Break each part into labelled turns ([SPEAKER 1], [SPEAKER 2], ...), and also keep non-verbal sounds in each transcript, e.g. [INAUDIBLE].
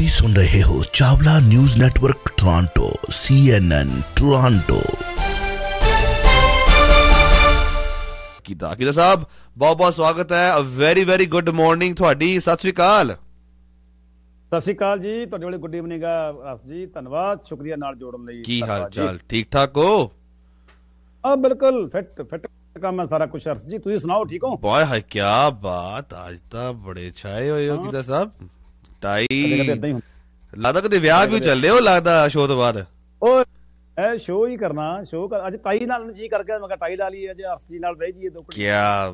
[SPEAKER 1] ਤੁਸੀਂ ਸੁਣ ਰਹੇ ਹੋ Chawla news network Toronto CNN Toronto ਕੀਤਾ ਕਿਦਾ ਸਾਹਿਬ ਬਹੁਤ ਬਹੁਤ ਸਵਾਗਤ ਹੈ uh very very good morning ਤੁਹਾਡੀ ਸਤਿ ਸ਼੍ਰੀ ਅਕਾਲ ਸਤਿ
[SPEAKER 2] ਸ਼੍ਰੀ ਅਕਾਲ ਜੀ ਤੁਹਾਡੇ ਵਾਲੇ ਗੁੱਡ ਇਵਨਿੰਗ ਆ ਰਸ ਜੀ ਧੰਨਵਾਦ ਸ਼ੁਕਰੀਆ ਨਾਲ ਜੋੜਨ ਲਈ ਕੀ ਹਾਲ ਚਾਲ
[SPEAKER 1] ਠੀਕ ਠਾਕ ਹੋ
[SPEAKER 2] ਆ ਬਿਲਕੁਲ ਫਿੱਟ ਫਿੱਟ ਕੰਮ ਹੈ ਸਾਰਾ ਕੁਝ ਅਰਸ ਜੀ ਤੁਸੀਂ ਸੁਣਾਓ ਠੀਕ ਹੋ
[SPEAKER 1] ਬਾਏ ਹਾਏ ਕੀ ਬਾਤ ਅੱਜ ਤਾਂ ਬੜੇ ਛਾਏ ਹੋਏ ਹੋ ਕਿਦਾ ਸਾਹਿਬ ਢਾਈ ਲੱਗਦਾ ਕਦੇ ਵਿਆਹ ਵੀ ਚੱਲੇ ਉਹ ਲੱਗਦਾ ਸ਼ੋਅ ਤੋਂ ਬਾਅਦ
[SPEAKER 2] ਉਹ ਐ ਸ਼ੋਅ ਹੀ ਕਰਨਾ ਸ਼ੋਅ ਅੱਜ ਤਾਈ ਨਾਲ ਜੀ ਕਰਕੇ ਮੈਂ ਕਿਹਾ ਟਾਈ ਲਾ ਲਈ ਅੱਜ ਅਰਸ ਜੀ ਨਾਲ ਬਹਿ ਜੀਏ ਦੋ ਕੀ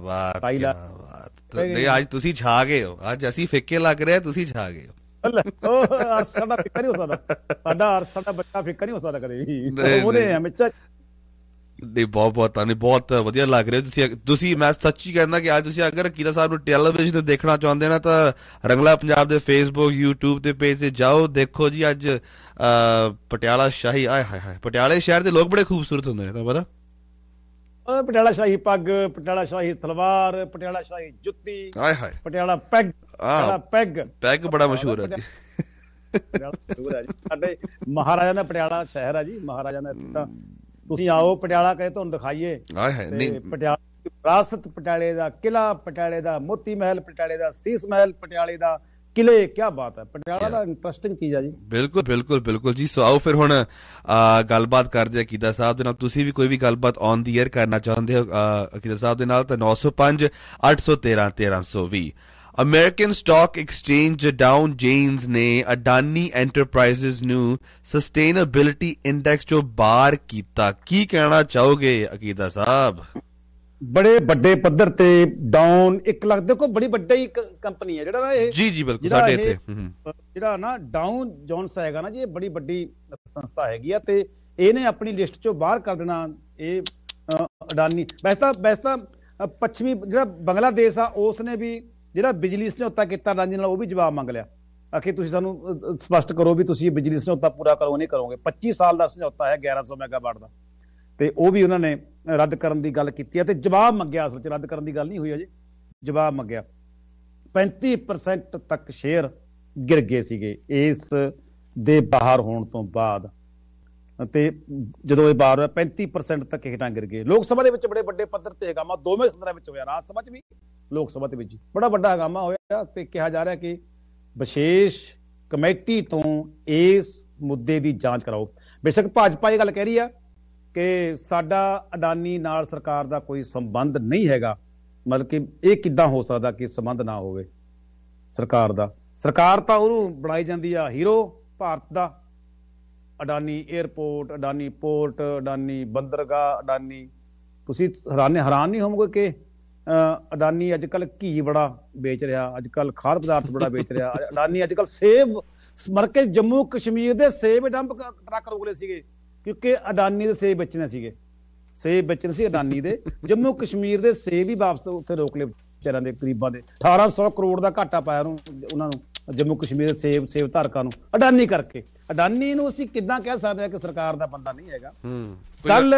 [SPEAKER 1] ਬਾਤ ਕੀ ਬਾਤ ਨਹੀਂ ਅੱਜ ਤੁਸੀਂ ਛਾ ਗਏ ਹੋ ਅੱਜ ਅਸੀਂ ਫਿੱਕੇ ਲੱਗ ਰਿਹਾ ਤੁਸੀਂ ਛਾ ਗਏ ਹੋ
[SPEAKER 2] ਉਹ ਅਰਸ ਦਾ ਫਿੱਕਾ ਨਹੀਂ ਹੋ ਸਕਦਾ ਸਾਡਾ ਅਰਸ ਦਾ ਬੱਚਾ ਫਿੱਕਾ ਨਹੀਂ ਹੋ ਸਕਦਾ ਕਦੇ ਵੀ ਉਹਦੇ ਹਮੇਸ਼ਾ
[SPEAKER 1] ਦੇ ਬਹੁਤ ਬਹੁਤ ਤਾਂ ਬਹੁਤ ਵਧੀਆ ਲੱਗ ਰਿਹਾ ਤੁਸੀਂ ਤੁਸੀਂ ਮੈਂ ਸੱਚੀ ਕਹਿੰਦਾ ਕਿ ਅੱਜ ਤੁਸੀਂ ਅਗਰ ਅਕੀਲਾ ਸਾਹਿਬ ਨੂੰ ਟੈਲੀਵਿਜ਼ਨ ਤੇ ਦੇਖਣਾ ਚਾਹੁੰਦੇ ਨਾ ਤਾਂ ਰੰਗਲਾ ਪੰਜਾਬ ਦੇ ਫੇਸਬੁੱਕ YouTube ਤੇ ਪੇਜ ਤੇ ਜਾਓ ਦੇਖੋ ਜੀ ਅੱਜ ਪਟਿਆਲਾ ਸ਼ਾਹੀ ਆਏ ਹਾਏ ਹਾਏ ਪਟਿਆਲੇ ਸ਼ਹਿਰ ਦੇ ਲੋਕ ਬੜੇ ਖੂਬਸੂਰਤ ਹੁੰਦੇ ਨੇ ਤਾਂ ਪਤਾ
[SPEAKER 2] ਉਹ ਪਟਿਆਲਾ ਸ਼ਾਹੀ ਪੱਗ ਪਟਿਆਲਾ ਸ਼ਾਹੀ ਤਲਵਾਰ ਪਟਿਆਲਾ ਸ਼ਾਹੀ ਜੁੱਤੀ ਹਾਏ ਹਾਏ Patiala peg Patiala peg
[SPEAKER 1] peg ਬੜਾ ਮਸ਼ਹੂਰ ਹੈ ਜੀ
[SPEAKER 2] ਸਾਡੇ ਮਹਾਰਾਜਾ ਦਾ ਪਟਿਆਲਾ ਸ਼ਹਿਰ ਹੈ ਜੀ ਮਹਾਰਾਜਾ ਦਾ ਤੁਸੀਂ ਆਓ ਪਟਿਆਲਾ ਕਹੇ ਤੁਹਾਨੂੰ ਦਿਖਾਈਏ
[SPEAKER 1] ਹਾਏ ਹਾਏ ਨਹੀਂ ਪਟਿਆਲਾ
[SPEAKER 2] ਵਿਰਾਸਤ ਪਟਿਆਲੇ ਦਾ ਕਿਲਾ ਪਟਿਆਲੇ ਦਾ ਮੋਤੀ ਮਹਿਲ ਪਟਿਆਲੇ ਦਾ ਸੀਸ ਮਹਿਲ ਪਟਿਆਲੇ ਦਾ ਕਿਲੇ ਕੀ ਬਾਤ ਹੈ ਪਟਿਆਲਾ ਦਾ ਇੰਟਰਸਟਿੰਗ ਚੀਜ਼ ਆ ਜੀ
[SPEAKER 1] ਬਿਲਕੁਲ ਬਿਲਕੁਲ ਬਿਲਕੁਲ ਜੀ ਸੋ ਆਓ ਫਿਰ ਹੁਣ ਗੱਲਬਾਤ ਕਰਦੇ ਆ ਕੀਦਾ ਸਾਹਿਬ ਦੇ ਨਾਲ ਤੁਸੀਂ ਵੀ ਕੋਈ ਵੀ ਗੱਲਬਾਤ ਔਨ ਦੀ 에ਅਰ ਕਰਨਾ ਚਾਹੁੰਦੇ ਹੋ ਕੀਦਾ ਸਾਹਿਬ ਦੇ ਨਾਲ ਤਾਂ 905 813 1320 American stock exchange Dow Jones ਨੇ ਅਡਾਨੀ ਐਂਟਰਪ੍ਰਾਈਜ਼ਸ ਨੂੰ ਸਸਟੇਨੇਬਿਲਿਟੀ ਇੰਡੈਕਸ ਚੋਂ ਬਾਹਰ ਕੀਤਾ ਕੀ ਕਹਿਣਾ ਚਾਹੋਗੇ
[SPEAKER 2] ਅਕੀਦਾ ਸਾਹਿਬ ਬੜੇ ਵੱਡੇ ਪੱਧਰ ਤੇ ਡਾਊਨ 1 ਲੱਖ ਦੇਖੋ ਬੜੀ ਵੱਡੀ ਇੱਕ ਕੰਪਨੀ ਹੈ ਜਿਹੜਾ ਨਾ ਇਹ ਜੀ ਜੀ ਬਿਲਕੁਲ ਸਾਡੇ ਇੱਥੇ ਜਿਹੜਾ ਨਾ ਡਾਊਨ ਜੌਨਸ ਹੈਗਾ ਨਾ ਜੀ ਇਹ ਬੜੀ ਵੱਡੀ ਸੰਸਥਾ ਹੈਗੀ ਆ ਤੇ ਇਹਨੇ ਆਪਣੀ ਲਿਸਟ ਚੋਂ ਬਾਹਰ ਕਰ ਦੇਣਾ ਇਹ ਅਡਾਨੀ ਵੈਸੇ ਤਾਂ ਵੈਸੇ ਤਾਂ ਪੱਛਮੀ ਜਿਹੜਾ ਬੰਗਲਾਦੇਸ਼ ਆ ਉਸ ਨੇ ਵੀ ਜਿਹੜਾ ਬਿਜਲੀ ਸਮਝੌਤਾ ਕੀਤਾ ਰਾਂਝੇ ਨਾਲ ਉਹ ਵੀ ਜਵਾਬ ਮੰਗ ਲਿਆ ਆਖੇ ਤੁਸੀਂ ਸਾਨੂੰ ਸਪਸ਼ਟ ਕਰੋ ਵੀ ਤੁਸੀਂ ਬਿਜਲੀ ਸਮਝੌਤਾ ਪੂਰਾ ਕਰੋ ਨਹੀਂ ਕਰੋਗੇ 25 ਸਾਲ ਦਾ ਸਮਝੌਤਾ ਹੈ 1100 ਮੈਗਾਵਾਟ ਦਾ ਤੇ ਉਹ ਵੀ ਉਹਨਾਂ ਨੇ ਰੱਦ ਕਰਨ ਦੀ ਗੱਲ ਕੀਤੀ ਹੈ ਤੇ ਜਵਾਬ ਮੰਗਿਆ ਅਸਲ 'ਚ ਰੱਦ ਕਰਨ ਦੀ ਗੱਲ ਨਹੀਂ ਹੋਈ ਅਜੇ ਜਵਾਬ ਮੰਗਿਆ 35% ਤੱਕ ਸ਼ੇਅਰ ਗਿਰ ਗਏ ਸੀਗੇ ਇਸ ਦੇ ਬਾਹਰ ਹੋਣ ਤੋਂ ਬਾਅਦ ਤੇ ਜਦੋਂ ਇਹ ਬਾਹਰ ਹੋਇਆ 35% ਤੱਕ ਹੇਠਾਂ ਗਿਰ ਗਏ ਲੋਕ ਸਭਾ ਦੇ ਵਿੱਚ ਬੜੇ ਵੱਡੇ ਪੱਧਰ ਤੇ ਮਾ ਦੋਵੇਂ ਸੰਦਰਾ ਵਿੱਚ ਹੋਇਆ ਰਾਜ ਸਭਾ 'ਚ ਵੀ ਲੋਕ ਸਭਾ ਦੇ ਵਿੱਚ ਬੜਾ ਵੱਡਾ ਹਗਾਮਾ ਹੋਇਆ ਤੇ ਕਿਹਾ ਜਾ ਰਿਹਾ ਕਿ ਵਿਸ਼ੇਸ਼ ਕਮੇਟੀ ਤੋਂ ਇਸ ਮੁੱਦੇ ਦੀ ਜਾਂਚ ਕਰਾਓ ਬੇਸ਼ੱਕ ਭਾਜਪਾ ਇਹ ਗੱਲ ਕਹਿ ਰਹੀ ਆ ਕਿ ਸਾਡਾ ਅਡਾਨੀ ਨਾਲ ਸਰਕਾਰ ਦਾ ਕੋਈ ਸੰਬੰਧ ਨਹੀਂ ਹੈਗਾ ਮਤਲਬ ਕਿ ਇਹ ਕਿੱਦਾਂ ਹੋ ਸਕਦਾ ਕਿ ਸੰਬੰਧ ਨਾ ਹੋਵੇ ਸਰਕਾਰ ਦਾ ਸਰਕਾਰ ਤਾਂ ਉਹਨੂੰ ਬਣਾਈ ਜਾਂਦੀ ਆ ਹੀਰੋ ਭਾਰਤ ਦਾ ਅਡਾਨੀ 에어ਪੋਰਟ ਅਡਾਨੀ ਪੋਰਟ ਅਡਾਨੀ ਬੰਦਰਗਾਹ ਅਡਾਨੀ ਤੁਸੀਂ ਹੈਰਾਨ ਨਹੀਂ ਹੋਵੋਗੇ ਕਿ ਅਡਾਨੀ ਅੱਜ ਕੱਲ ਘੀ ਬੜਾ ਵੇਚ ਰਿਹਾ ਅੱਜ ਕੱਲ ਖਾਦ ਪਦਾਰਥ ਬੜਾ ਵੇਚ ਰਿਹਾ ਅਡਾਨੀ ਅੱਜ ਕੱਲ ਸੇਬ ਮਰ ਕੇ ਜੰਮੂ ਕਸ਼ਮੀਰ ਦੇ ਸੇਬ ਡੰਪ ਟਰੱਕ ਰੋਕ ਲਏ ਸੀਗੇ ਕਿਉਂਕਿ ਅਡਾਨੀ ਦੇ ਸੇਬ ਵੇਚਣੇ ਸੀਗੇ ਸੇਬ ਵੇਚਣੇ ਸੀ ਅਡਾਨੀ ਦੇ ਜੰਮੂ ਕਸ਼ਮੀਰ ਦੇ ਸੇਬ ਹੀ ਵਾਪਸ ਉੱਥੇ ਰੋਕ ਲਏ ਚਰਾਂ ਦੇ ਗਰੀਬਾਂ ਦੇ 1800 ਕਰੋੜ ਦਾ ਘਾਟਾ ਪਾਇਆ ਉਹਨਾਂ ਨੂੰ ਜੰਮੂ ਕਸ਼ਮੀਰ ਦੇ ਸੇਬ ਸੇਬ ਧਾਰਕਾਂ ਨੂੰ ਅਡਾਨੀ ਕਰਕੇ ਅਡਾਨੀ ਨੂੰ ਅਸੀਂ ਕਿੱਦਾਂ ਕਹਿ ਸਕਦੇ ਹਾਂ ਕਿ ਸਰਕਾਰ ਦਾ ਬੰਦਾ ਨਹੀਂ ਹੈਗਾ ਹੂੰ ਕੱਲ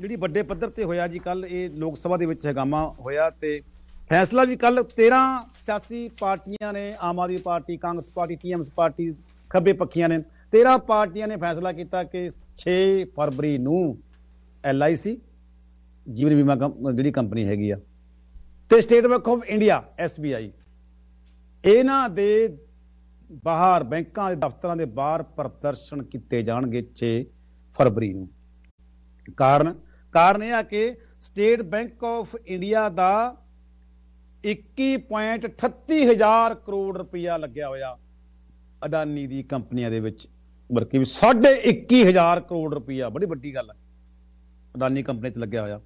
[SPEAKER 2] ਜਿਹੜੀ ਵੱਡੇ ਪੱਧਰ ਤੇ ਹੋਇਆ ਜੀ ਕੱਲ ਇਹ ਲੋਕ ਸਭਾ ਦੇ ਵਿੱਚ ਹਗਾਮਾ ਹੋਇਆ ਤੇ ਫੈਸਲਾ ਵੀ ਕੱਲ 13 ਸਿਆਸੀ ਪਾਰਟੀਆਂ ਨੇ Aam Aadmi party Congress party TMC party ਖੱਬੇ ਪੱਖੀਆਂ ਨੇ 13 ਪਾਰਟੀਆਂ ਨੇ ਫੈਸਲਾ ਕੀਤਾ ਕਿ 6 ਫਰਵਰੀ ਨੂੰ ਐਲਆਈਸੀ ਜੀਵਨ ਬੀਮਾ ਜਿਹੜੀ ਕੰਪਨੀ ਹੈਗੀ ਆ ਤੇ State Bank of India SBI ਇਹਨਾਂ ਦੇ ਬਾਹਰ ਬੈਂਕਾਂ ਦੇ ਦਫ਼ਤਰਾਂ ਦੇ ਬਾਹਰ ਪ੍ਰਦਰਸ਼ਨ ਕੀਤੇ ਜਾਣਗੇ 6 ਫਰਵਰੀ ਨੂੰ ਕਾਰਨ ਕਾਰਨ ਇਹ ਆ ਕਿ ਸਟੇਟ ਬੈਂਕ ਆਫ ਇੰਡੀਆ ਦਾ 21.38 ਹਜ਼ਾਰ ਕਰੋੜ ਰੁਪਇਆ ਲੱਗਿਆ ਹੋਇਆ ਅਡਾਨੀ ਦੀ ਕੰਪਨੀਆਂ ਦੇ ਵਿੱਚ ਬਲਕਿ 21.5 ਹਜ਼ਾਰ ਕਰੋੜ ਰੁਪਇਆ ਬੜੀ ਵੱਡੀ ਗੱਲ ਹੈ ਅਡਾਨੀ ਕੰਪਨੀ 'ਚ ਲੱਗਿਆ ਹੋਇਆ